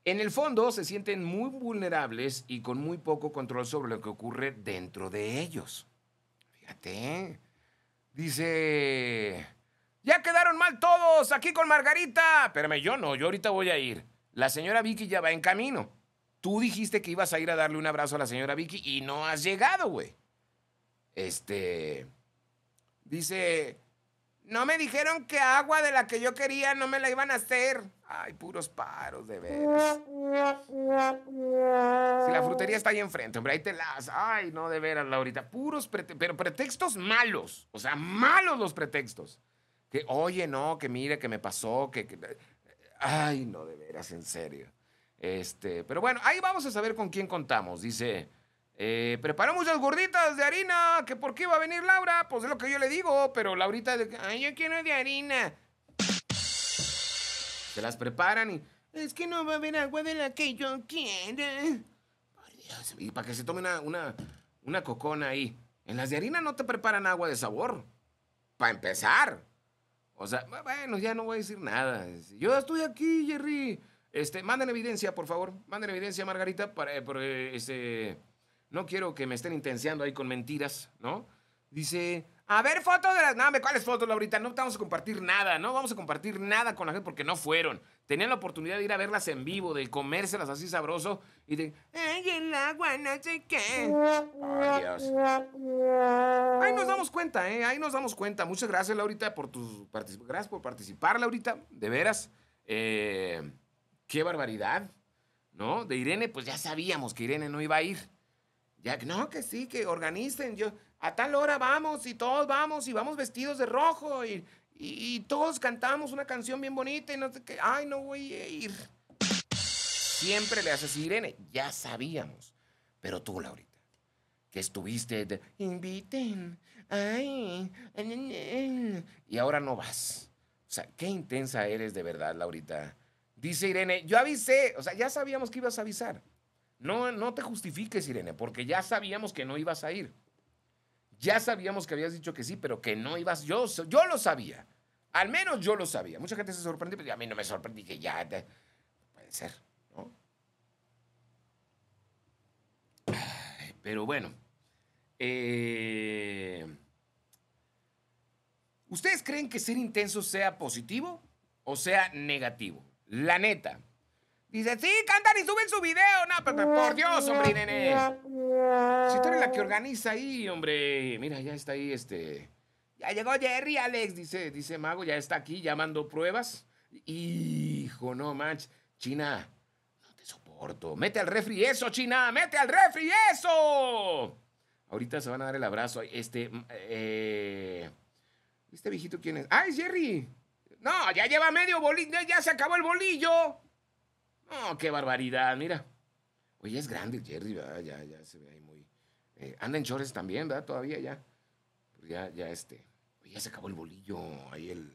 En el fondo se sienten muy vulnerables y con muy poco control sobre lo que ocurre dentro de ellos. Fíjate. Dice, ya quedaron mal todos, aquí con Margarita. Espérame, yo no, yo ahorita voy a ir. La señora Vicky ya va en camino. Tú dijiste que ibas a ir a darle un abrazo a la señora Vicky y no has llegado, güey. Este... Dice, no me dijeron que agua de la que yo quería no me la iban a hacer. Ay, puros paros, de veras. Si la frutería está ahí enfrente, hombre, ahí te las. Ay, no, de veras, Laurita. Puros, pretextos, pero pretextos malos. O sea, malos los pretextos. Que, oye, no, que mire, que me pasó, que... Ay, no, de veras, en serio. Este, pero bueno, ahí vamos a saber con quién contamos. Dice... Eh, preparamos las gorditas de harina, que por qué va a venir Laura, pues es lo que yo le digo, pero Laurita, de, ay, yo quiero de harina. Se las preparan y, es que no va a haber agua de la que yo quiera. Dios, y para que se tome una, una, cocona ahí. En las de harina no te preparan agua de sabor, para empezar. O sea, bueno, ya no voy a decir nada. Yo estoy aquí, Jerry. Este, manden evidencia, por favor. Manden evidencia, Margarita, para, eh, para eh, este... No quiero que me estén intenciando ahí con mentiras, ¿no? Dice, a ver fotos de las... No, ¿cuáles fotos, Laurita? No vamos a compartir nada, no vamos a compartir nada con la gente porque no fueron. Tenían la oportunidad de ir a verlas en vivo, de comérselas así sabroso y de... Ay, el agua, no sé qué. Ay, Dios. Ahí nos damos cuenta, ¿eh? Ahí nos damos cuenta. Muchas gracias, Laurita, por tus... Gracias por participar, Laurita. De veras. Eh, qué barbaridad, ¿no? De Irene, pues ya sabíamos que Irene no iba a ir. Ya, no, que sí, que organicen. Yo, a tal hora vamos y todos vamos y vamos vestidos de rojo y, todos cantamos una canción bien bonita y no sé qué. Ay, no voy a ir. Siempre le haces Irene. Ya sabíamos. Pero tú, Laurita, que estuviste de, inviten. Ay, y ahora no vas. O sea, qué intensa eres de verdad, Laurita. Dice Irene, yo avisé, o sea, ya sabíamos que ibas a avisar. No, te justifiques, Irene, porque ya sabíamos que no ibas a ir. Ya sabíamos que habías dicho que sí, pero que no ibas. Yo, yo lo sabía. Al menos yo lo sabía. Mucha gente se sorprendió, pero a mí no me sorprendí que ya. Puede ser, ¿no? Pero bueno. Eh, ¿Ustedes creen que ser intenso sea positivo o sea negativo? La neta. Dice, sí, cantan y suben su video. No, pero por Dios, hombre, Si tú eres la que organiza ahí, hombre. Mira, ya está ahí este. Ya llegó Jerry, Alex, dice, dice Mago, ya está aquí, llamando pruebas. Hijo, no manch, China, no te soporto. Mete al refri eso, China. Mete al refri eso. Ahorita se van a dar el abrazo. Este, mm, eh, ¿este viejito quién es? ¡Ah, es Jerry! No, ya lleva medio bolillo, ya se acabó el bolillo. Oh, qué barbaridad, mira. Oye, es grande el Jerry, ¿verdad? Ya, ya se ve ahí muy. Eh, anda en chores también, ¿verdad? Todavía ya. Pues ya, ya este. Oye, ya se acabó el bolillo. Ahí el,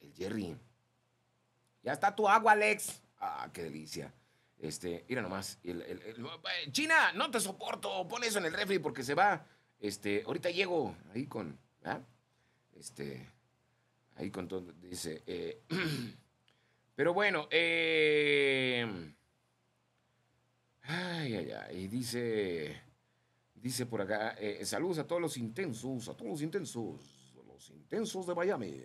el Jerry. Ya está tu agua, Alex. Ah, qué delicia. Este, mira nomás. Eh, China, no te soporto. Pon eso en el refri porque se va. Este, ahorita llego ahí con. ¿verdad? ¿ah? Este. Ahí con todo. Dice. Eh... Pero bueno, eh, ay, ay, ay, dice, dice por acá, eh, saludos a todos los intensos, a todos los intensos, los intensos de Miami.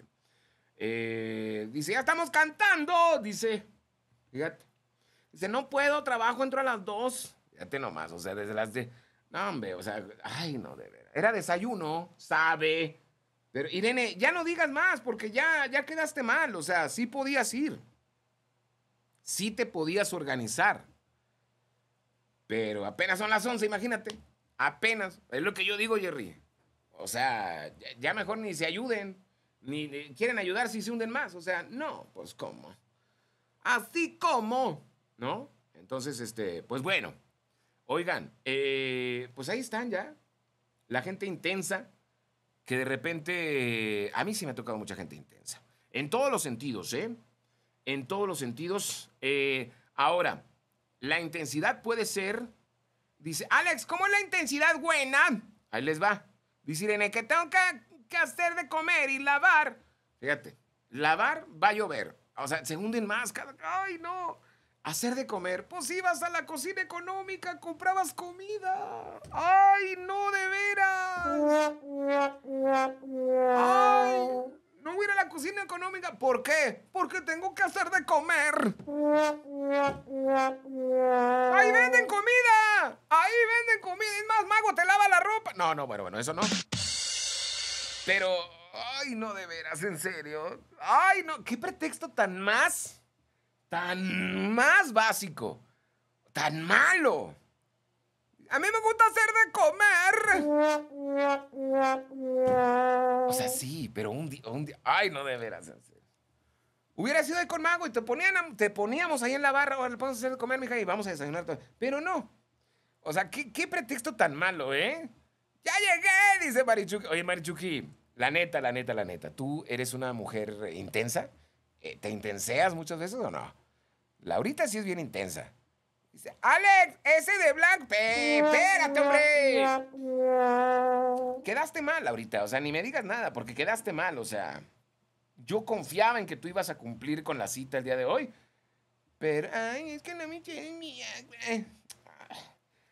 Eh, dice, ya estamos cantando, dice, fíjate. Dice, no puedo, trabajo, entro a las dos. Fíjate nomás, o sea, desde las de... No, hombre, o sea, ay, no, de verdad. Era desayuno, sabe. Pero Irene, ya no digas más, porque ya, ya quedaste mal, o sea, sí podías ir sí te podías organizar. Pero apenas son las 11, imagínate. Apenas. Es lo que yo digo, Jerry. O sea, ya mejor ni se ayuden, ni quieren ayudar si se hunden más. O sea, no, pues cómo. Así como, ¿no? Entonces, este, pues bueno. Oigan, eh, pues ahí están ya. La gente intensa, que de repente, a mí sí me ha tocado mucha gente intensa. En todos los sentidos, ¿eh? En todos los sentidos, eh, ahora, la intensidad puede ser. Dice, Alex, ¿cómo es la intensidad buena? Ahí les va. Dice Irene, que tengo que, hacer de comer y lavar. Fíjate, lavar va a llover. O sea, se hunden más. Cada... Ay, no. Hacer de comer. Pues ibas a la cocina económica, comprabas comida. Ay, no, de veras. económica. ¿Por qué? Porque tengo que hacer de comer. ¡Ahí venden comida! ¡Ahí venden comida! Es más, mago, te lava la ropa. No, no, bueno, bueno, eso no. Pero, ay, no, de veras, en serio. Ay, no, qué pretexto tan más, tan más básico, tan malo. A mí me gusta hacer de comer. O sea, sí, pero un día, Ay, no deberás hacer. Hubiera sido ahí con Mago y te, ponían te poníamos ahí en la barra, ahora le podemos hacer de comer, mija, y vamos a desayunar todo. Pero no. O sea, ¿qué, pretexto tan malo, ¿eh? ¡Ya llegué! Dice Marichuki. Oye, Marichuki, la neta, la neta, la neta. ¿Tú eres una mujer intensa? Eh, ¿Te intenseas muchas veces o no? Laurita sí es bien intensa. Dice, Alex, ese de Black, espérate, hombre. Quedaste mal ahorita, o sea, ni me digas nada, porque quedaste mal, o sea, yo confiaba en que tú ibas a cumplir con la cita el día de hoy, pero, ay, es que no me quieren eh.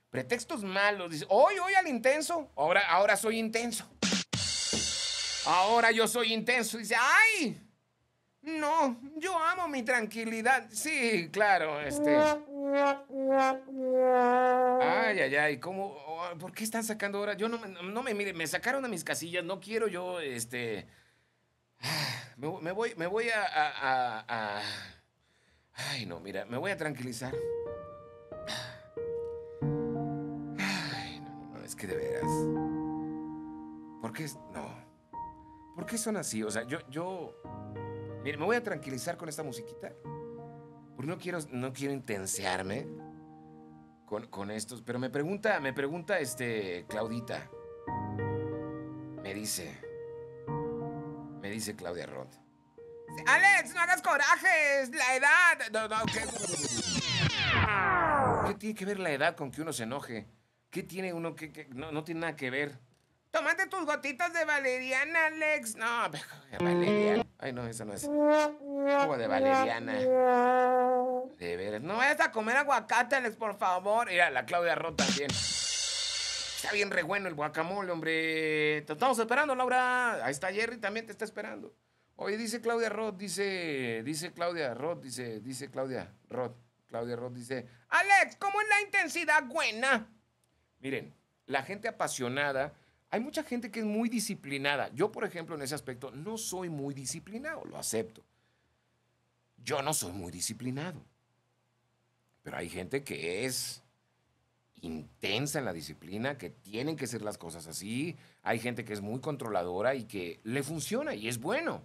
Pretextos malos, dice, hoy, hoy al intenso, ahora, ahora soy intenso. Ahora yo soy intenso, dice, ay, no, yo amo mi tranquilidad. Sí, claro, este. Ay, ay, ay, ¿cómo? Oh, ¿Por qué están sacando ahora? Yo no, no me, mire, me sacaron a mis casillas, no quiero yo, este. Me, voy, me voy a, Ay, no, mira, me voy a tranquilizar. Ay, no, no, es que de veras. ¿Por qué? No. ¿Por qué son así? O sea, yo, yo. Mire, me voy a tranquilizar con esta musiquita. Porque no quiero, no quiero intensearme con, con estos. Pero me pregunta, me pregunta este Claudita. Me dice. Me dice Claudia Roth. Alex, no hagas corajes, la edad. No, no, ¿qué? ¿Qué tiene que ver la edad con que uno se enoje? ¿Qué tiene uno que.? No, no tiene nada que ver. Tómate tus gotitas de valeriana, Alex. No, de valeriana. Ay, no, esa no es. Como de valeriana. De veras. No vayas a comer aguacate, Alex, por favor. Mira, la Claudia Roth también. Está bien re el guacamole, hombre. Te estamos esperando, Laura. Ahí está Jerry, también te está esperando. Oye, dice Claudia Roth, dice, dice Claudia Roth, dice, dice Claudia Roth. Claudia Roth dice, Alex, ¿cómo es la intensidad buena? Miren, la gente apasionada hay mucha gente que es muy disciplinada. Yo, por ejemplo, en ese aspecto no soy muy disciplinado, lo acepto. Yo no soy muy disciplinado. Pero hay gente que es intensa en la disciplina, que tienen que ser las cosas así. Hay gente que es muy controladora y que le funciona y es bueno.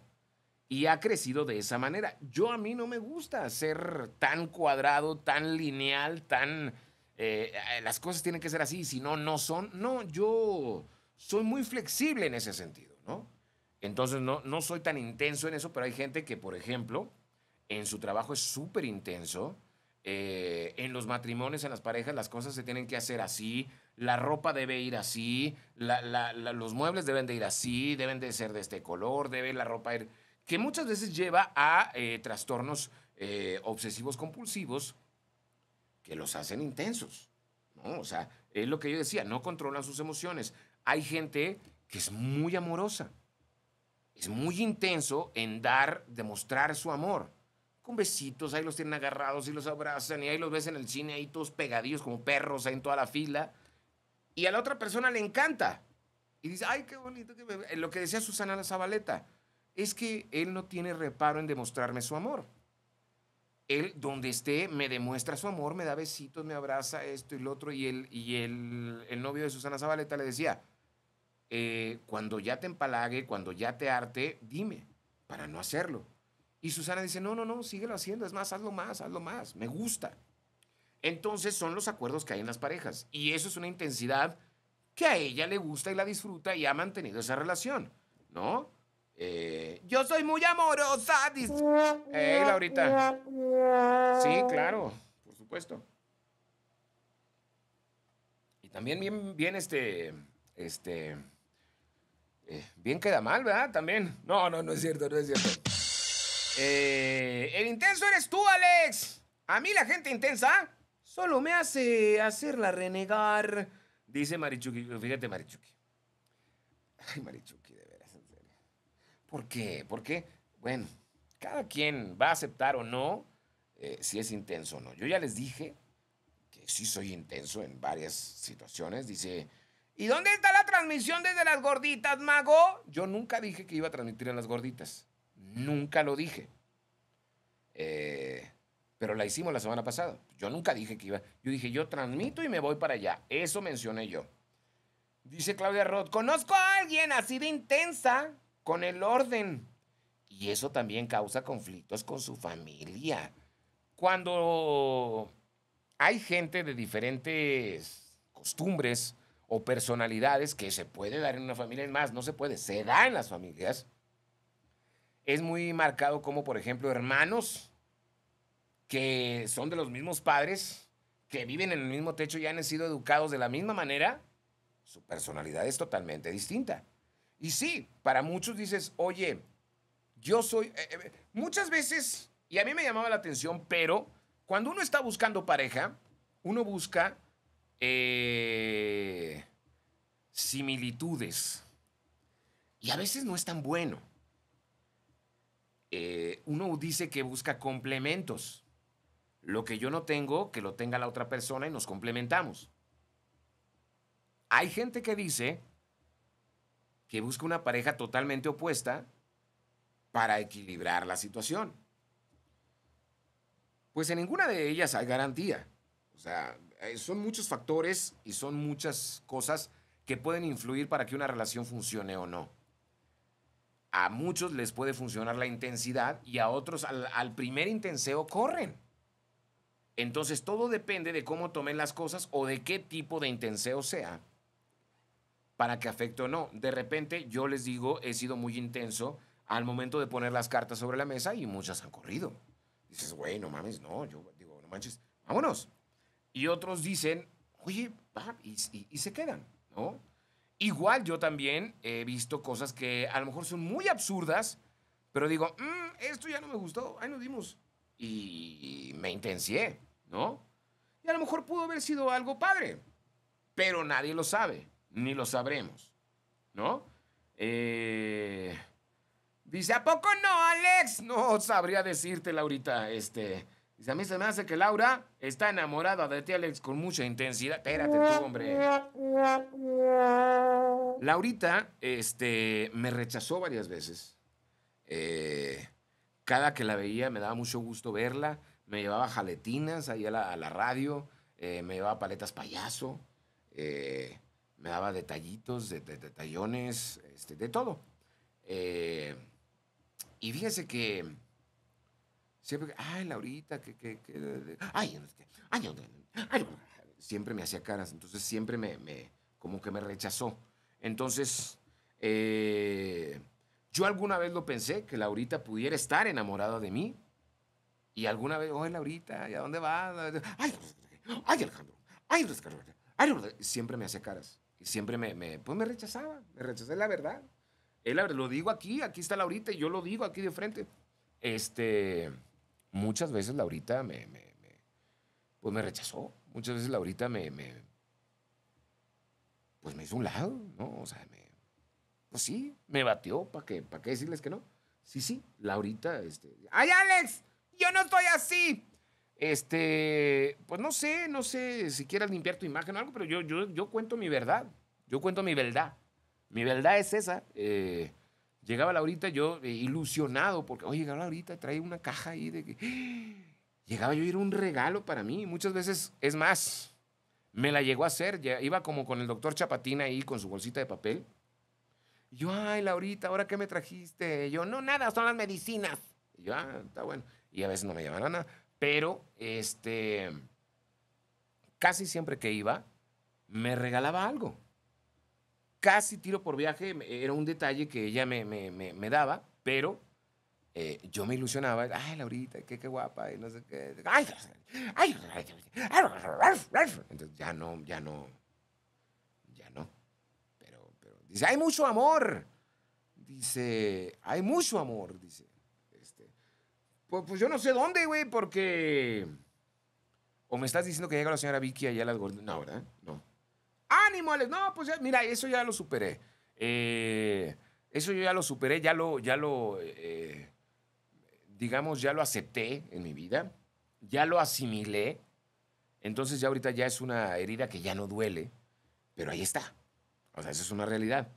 Y ha crecido de esa manera. Yo a mí no me gusta ser tan cuadrado, tan lineal, tan... Eh, eh, las cosas tienen que ser así, si no, no son. No, yo soy muy flexible en ese sentido, ¿no? Entonces no, no soy tan intenso en eso, pero hay gente que, por ejemplo, en su trabajo es súper intenso. Eh, en los matrimonios, en las parejas, las cosas se tienen que hacer así, la ropa debe ir así, los muebles deben de ir así, deben de ser de este color, debe la ropa ir... que muchas veces lleva a eh, trastornos eh, obsesivos compulsivos que los hacen intensos. ¿no? O sea, es lo que yo decía, no controlan sus emociones hay gente que es muy amorosa. Es muy intenso en dar, demostrar su amor. Con besitos, ahí los tienen agarrados y los abrazan y ahí los ves en el cine, ahí todos pegadillos como perros en toda la fila. Y a la otra persona le encanta. Y dice, ay, qué bonito que eh, Lo que decía Susana Zabaleta, es que él no tiene reparo en demostrarme su amor. Él, donde esté, me demuestra su amor, me da besitos, me abraza esto y lo otro. Y, él, y el novio de Susana Zabaleta le decía, eh, cuando ya te empalague, cuando ya te arte, dime, para no hacerlo. Y Susana dice, no, no, no, síguelo haciendo, es más, hazlo más, hazlo más, me gusta. Entonces son los acuerdos que hay en las parejas. Y eso es una intensidad que a ella le gusta y la disfruta y ha mantenido esa relación, ¿no? Eh, yo soy muy amorosa. Ey, eh, Laurita. Sí, claro, por supuesto. Y también bien, bien este, este, eh, bien queda mal, ¿verdad? También. No, no, no es cierto, no es cierto. Eh, el intenso eres tú, Alex. A mí la gente intensa solo me hace hacerla renegar. Dice Marichuki. Fíjate, Marichuki. Ay, Marichuki, de veras, en serio. ¿Por qué? Porque, bueno, cada quien va a aceptar o no eh, si es intenso o no. Yo ya les dije que sí soy intenso en varias situaciones. Dice ¿Y dónde está la transmisión desde las gorditas, mago? Yo nunca dije que iba a transmitir en las gorditas. Nunca lo dije. Eh, pero la hicimos la semana pasada. Yo nunca dije que iba. Yo dije, yo transmito y me voy para allá. Eso mencioné yo. Dice Claudia Roth, conozco a alguien así de intensa con el orden. Y eso también causa conflictos con su familia. Cuando hay gente de diferentes costumbres, o personalidades que se puede dar en una familia, es más, no se puede, se da en las familias. Es muy marcado como, por ejemplo, hermanos que son de los mismos padres, que viven en el mismo techo y han sido educados de la misma manera, su personalidad es totalmente distinta. Y sí, para muchos dices, oye, yo soy... Eh, eh, muchas veces, y a mí me llamaba la atención, pero cuando uno está buscando pareja, uno busca eh, similitudes. Y a veces no es tan bueno. Eh, uno dice que busca complementos. Lo que yo no tengo, que lo tenga la otra persona y nos complementamos. Hay gente que dice que busca una pareja totalmente opuesta para equilibrar la situación. Pues en ninguna de ellas hay garantía. O sea, eh, son muchos factores y son muchas cosas que pueden influir para que una relación funcione o no. A muchos les puede funcionar la intensidad y a otros al, primer intenseo corren. Entonces todo depende de cómo tomen las cosas o de qué tipo de intenseo sea para que afecte o no. De repente yo les digo, he sido muy intenso al momento de poner las cartas sobre la mesa y muchas han corrido. Dices, güey, no mames, no, yo digo, no manches, vámonos. Y otros dicen, oye, va, y, se quedan, ¿no? Igual yo también he visto cosas que a lo mejor son muy absurdas, pero digo, mm, esto ya no me gustó, ahí nos dimos. Y me intensié, ¿no? Y a lo mejor pudo haber sido algo padre, pero nadie lo sabe, ni lo sabremos, ¿no? Eh, dice, ¿a poco no, Alex? No sabría decirte, ahorita, este. Y a mí se me hace que Laura está enamorada de ti, Alex, con mucha intensidad. Espérate tú, hombre. Laurita este, me rechazó varias veces. Eh, cada que la veía me daba mucho gusto verla. Me llevaba jaletinas ahí a la, radio. Eh, me llevaba paletas payaso. Eh, me daba detallitos, de, detallones, este, de todo. y fíjese que Siempre, ay, Laurita, que, que, que ay, ay, siempre me hacía caras, entonces siempre me, me como que me rechazó. Entonces, eh, yo alguna vez lo pensé, que Laurita pudiera estar enamorada de mí, y alguna vez, oye, Laurita, ¿y a dónde va Ay, ay, Alejandro, ay, Alejandro, ay, siempre me hacía caras, siempre me, pues me rechazaba, me rechazé la verdad. Él, lo digo aquí, aquí está Laurita, y yo lo digo aquí de frente. Este muchas veces Laurita me, pues me rechazó. Muchas veces Laurita me, pues me hizo un lado, ¿no? O sea, me, pues sí, me batió, ¿para qué, qué decirles que no? Sí, sí, Laurita, este, ¡ay, Alex! ¡Yo no estoy así! Este, pues no sé, no sé si quieras limpiar tu imagen o algo, pero yo, yo, cuento mi verdad, yo cuento mi verdad. Mi verdad es esa. Eh, Llegaba Laurita, yo eh, ilusionado, porque, oye, llegaba Laurita, trae una caja ahí de que... Llegaba yo y era un regalo para mí. Muchas veces, es más, me la llegó a hacer. Ya iba como con el doctor Chapatín ahí con su bolsita de papel. yo, ay, Laurita, ¿ahora qué me trajiste? yo, no, nada, son las medicinas. yo, ah, está bueno. Y a veces no me llevaban nada. Pero, este, casi siempre que iba, me regalaba algo casi tiro por viaje, era un detalle que ella me, me, me, daba, pero eh, yo me ilusionaba, ay, Laurita, qué, qué guapa, y no sé qué. Ay, Entonces ya no, ya no, ya no. Pero, pero, dice, hay mucho amor. Dice, hay mucho amor, dice. Este, pues, pues yo no sé dónde, güey, porque... O me estás diciendo que llega la señora Vicky allá las gordas. No, ¿verdad? No ánimo, No, pues mira, eso ya lo superé. Eh, eso yo ya lo superé, ya lo, ya lo, eh, digamos, ya lo acepté en mi vida, ya lo asimilé. Entonces ya ahorita ya es una herida que ya no duele, pero ahí está. O sea, esa es una realidad.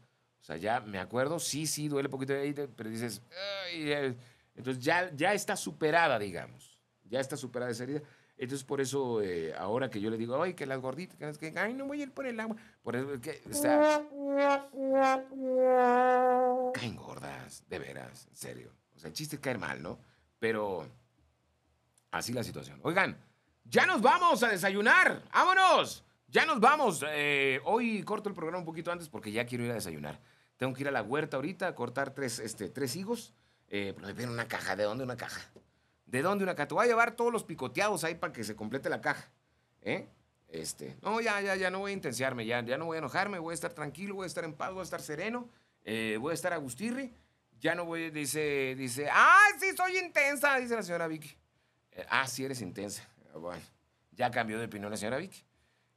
O sea, ya me acuerdo, sí, sí, duele poquito ahí, pero dices, entonces ya, ya está superada, digamos. Ya está superada esa herida. Entonces, por eso, eh, ahora que yo le digo, ay, que las gorditas, que, las que ay, no voy a ir por el agua. Por eso, que, o sea, caen gordas, de veras, en serio. O sea, el chiste es caer mal, ¿no? Pero así la situación. Oigan, ya nos vamos a desayunar. ¡Vámonos! Ya nos vamos. Eh, hoy corto el programa un poquito antes porque ya quiero ir a desayunar. Tengo que ir a la huerta ahorita a cortar tres, este, tres higos. Eh, pero me una caja. ¿De dónde una caja? ¿De dónde una caja? va a llevar todos los picoteados ahí para que se complete la caja. ¿Eh? Este, no, ya, ya, ya no voy a intensiarme, ya, ya no voy a enojarme, voy a estar tranquilo, voy a estar en paz, voy a estar sereno, eh, voy a estar agustirri. Ya no voy, dice, dice, ah, sí, soy intensa, dice la señora Vicky. Eh, ah, sí, eres intensa. Bueno, ya cambió de opinión la señora Vicky.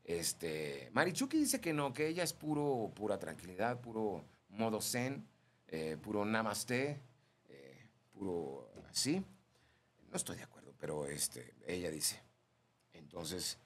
Este, Marichuki dice que no, que ella es puro, pura tranquilidad, puro modo zen, eh, puro namaste, puro así. No estoy de acuerdo, pero este, ella dice. Entonces,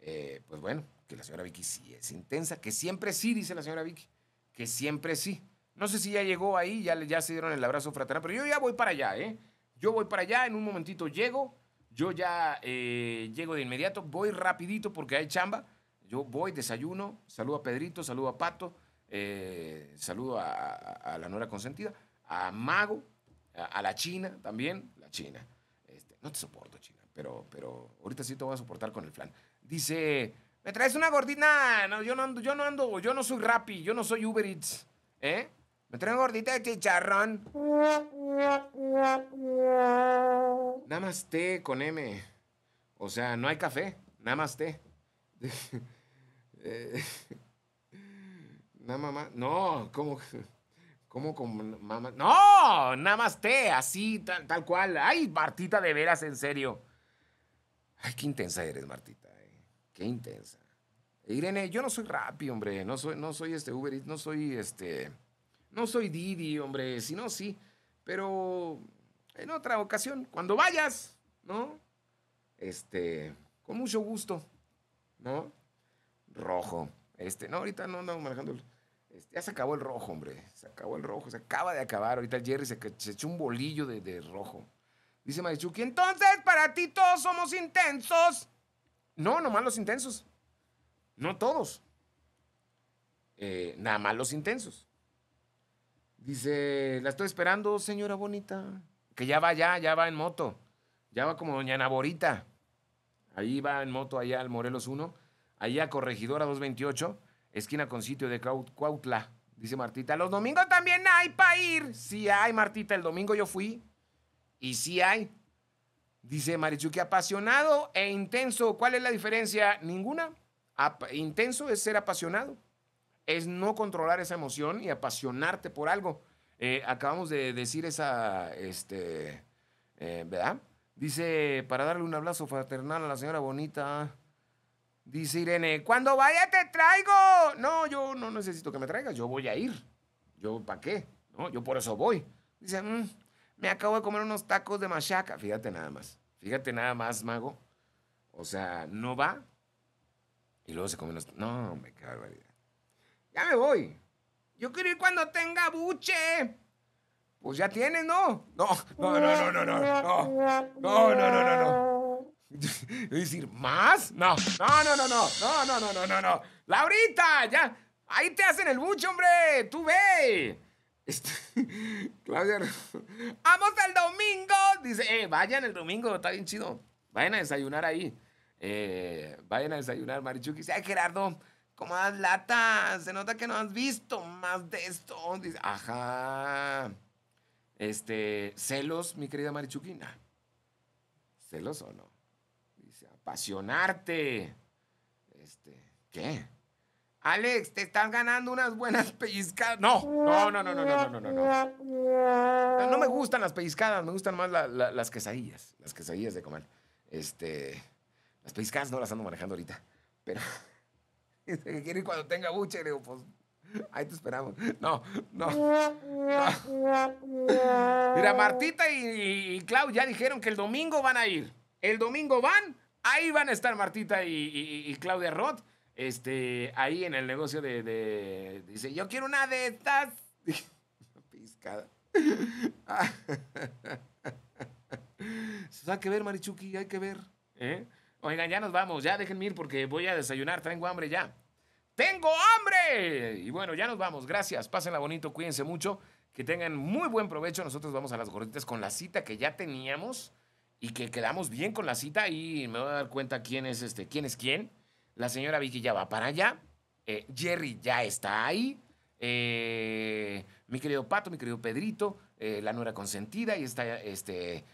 eh, pues bueno, que la señora Vicky sí es intensa, que siempre sí, dice la señora Vicky, que siempre sí. No sé si ya llegó ahí, ya, ya se dieron el abrazo fraternal, pero yo ya voy para allá, ¿eh? Yo voy para allá, en un momentito llego, yo ya eh, llego de inmediato, voy rapidito porque hay chamba, yo voy, desayuno, saludo a Pedrito, saludo a Pato, eh, saludo a, la nuera consentida, a Mago, a la China también, la China. No te soporto, chica Pero, pero ahorita sí te voy a soportar con el flan. Dice, ¿me traes una gordita? No, yo no ando, yo no ando, yo no soy Rappi, yo no soy Uber Eats. ¿Eh? ¿Me traes una gordita de chicharrón? Nada más té con M. O sea, no hay café, nada más té. Eh, nada más. No, ¿cómo? ¿Cómo con mamá? No, nada más así, tal, cual. Ay, Martita, de veras, en serio. Ay, qué intensa eres, Martita. Eh. Qué intensa. Irene, yo no soy Rappi, hombre. No soy, no soy este Uber no soy este. No soy Didi, hombre. Si no, sí. Pero en otra ocasión, cuando vayas, ¿no? Este, con mucho gusto, ¿no? Rojo. Este, no, ahorita no andamos manejándolo. Este, ya se acabó el rojo, hombre. Se acabó el rojo, se acaba de acabar. Ahorita el Jerry se, se echó un bolillo de, rojo. Dice Marichuki, entonces para ti todos somos intensos. No, nomás los intensos. No todos. Eh, nada más los intensos. Dice, la estoy esperando, señora bonita. Que ya va, ya, ya va en moto. Ya va como doña Naborita. Ahí va en moto, allá al Morelos 1. Allá a Corregidora 228 esquina con sitio de Cuautla. Dice Martita, los domingos también hay para ir. Sí hay, Martita, el domingo yo fui. Y sí hay. Dice Marichuque, apasionado e intenso. ¿Cuál es la diferencia? Ninguna. intenso es ser apasionado. Es no controlar esa emoción y apasionarte por algo. Eh, acabamos de decir esa, este, eh, ¿verdad? Dice, para darle un abrazo fraternal a la señora bonita. Dice Irene, cuando vaya te traigo. No, yo no necesito que me traigas, yo voy a ir. Yo, ¿para qué? No, yo por eso voy. Dice, me acabo de comer unos tacos de machaca. Fíjate nada más. Fíjate nada más, mago. O sea, no va. Y luego se come unos... No, me qué barbaridad. Ya me voy. Yo quiero ir cuando tenga buche. Pues ya tienes, ¿no? no, no, no, no, no. No, no, no, no, no. no. decir, ¿más? No, no, no, no, no, no, no, no, no, no, no. Laurita, ya, ahí te hacen el bucho, hombre, tú ve. Este... Claudia, vamos al domingo. Dice, eh, vayan el domingo, está bien chido. Vayan a desayunar ahí. Eh, vayan a desayunar, Marichuki. Dice, ay, Gerardo, ¿cómo das lata, se nota que no has visto más de esto. Dice, ajá. Este, celos, mi querida Marichuquina. ¿Celos o no? apasionarte. Este, ¿qué? Alex, te están ganando unas buenas pellizcadas. No, no, no, no, no, no, no, no, no. me gustan las pellizcadas, me gustan más las quesadillas, las quesadillas de comal. Este, las pellizcadas no las ando manejando ahorita, pero que quiere ir cuando tenga buche, digo, pues ahí te esperamos. No, no. Mira, Martita y, y Clau ya dijeron que el domingo van a ir. El domingo van Ahí van a estar Martita y, Claudia Roth, este, ahí en el negocio de, Dice, yo quiero una de estas. Piscada. Se va a que ver, Marichuki, hay que ver. ¿Eh? Oigan, ya nos vamos, ya déjenme ir porque voy a desayunar, tengo hambre ya. ¡Tengo hambre! Y bueno, ya nos vamos. Gracias. Pásenla bonito, cuídense mucho. Que tengan muy buen provecho. Nosotros vamos a las gorditas con la cita que ya teníamos y que quedamos bien con la cita y me voy a dar cuenta quién es este, quién es quién. La señora Vicky ya va para allá. Eh, Jerry ya está ahí. Eh, mi querido Pato, mi querido Pedrito, eh, la nuera consentida y está este,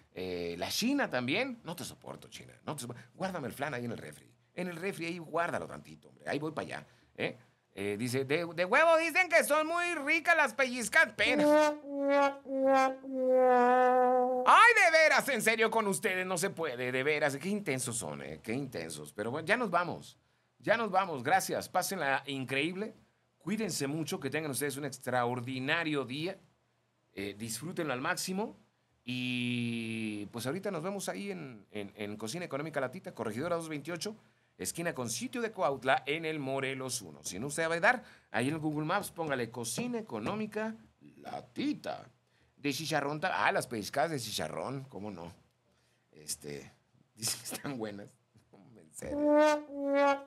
la China también. No te soporto, China. No te soporto. Guárdame el flan ahí en el refri. En el refri ahí guárdalo tantito, hombre. Ahí voy para allá. ¿eh? Eh, dice, de, huevo dicen que son muy ricas las pellizcas, pena Ay, de veras, en serio, con ustedes no se puede, de veras. Qué intensos son, eh, qué intensos. Pero bueno, ya nos vamos, ya nos vamos. Gracias, pásenla increíble. Cuídense mucho, que tengan ustedes un extraordinario día. Eh, disfrútenlo al máximo. Y pues ahorita nos vemos ahí en, en Cocina Económica Latita, Corregidora 228 esquina con sitio de Coautla, en el Morelos 1. Si no usted va a dar, ahí en Google Maps póngale cocina económica latita. De chicharrón, ah, las pescas de chicharrón, cómo no. Este, dicen que están buenas. En serio.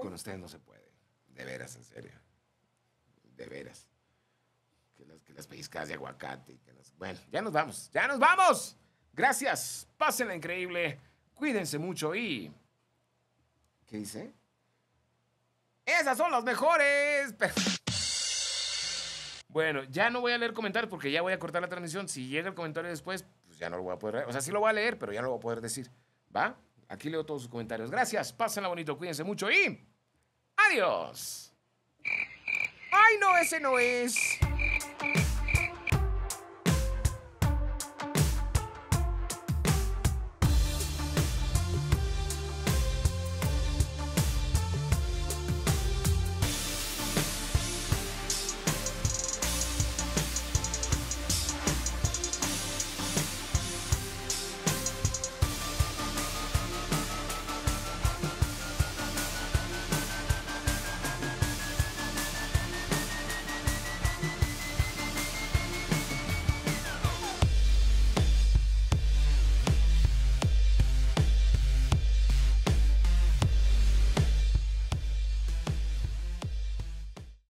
Con ustedes no se puede. De veras, en serio. De veras. Que las, que de aguacate. Bueno, ya nos vamos. Ya nos vamos. Gracias. Pásenla increíble. Cuídense mucho y... ¿Qué dice? Esas son las mejores. Bueno, ya no voy a leer comentarios porque ya voy a cortar la transmisión. Si llega el comentario después, pues ya no lo voy a poder leer. O sea, sí lo voy a leer, pero ya no lo voy a poder decir. ¿Va? Aquí leo todos sus comentarios. Gracias, pásenla bonito, cuídense mucho y... ¡Adiós! ¡Ay, no, ese no es!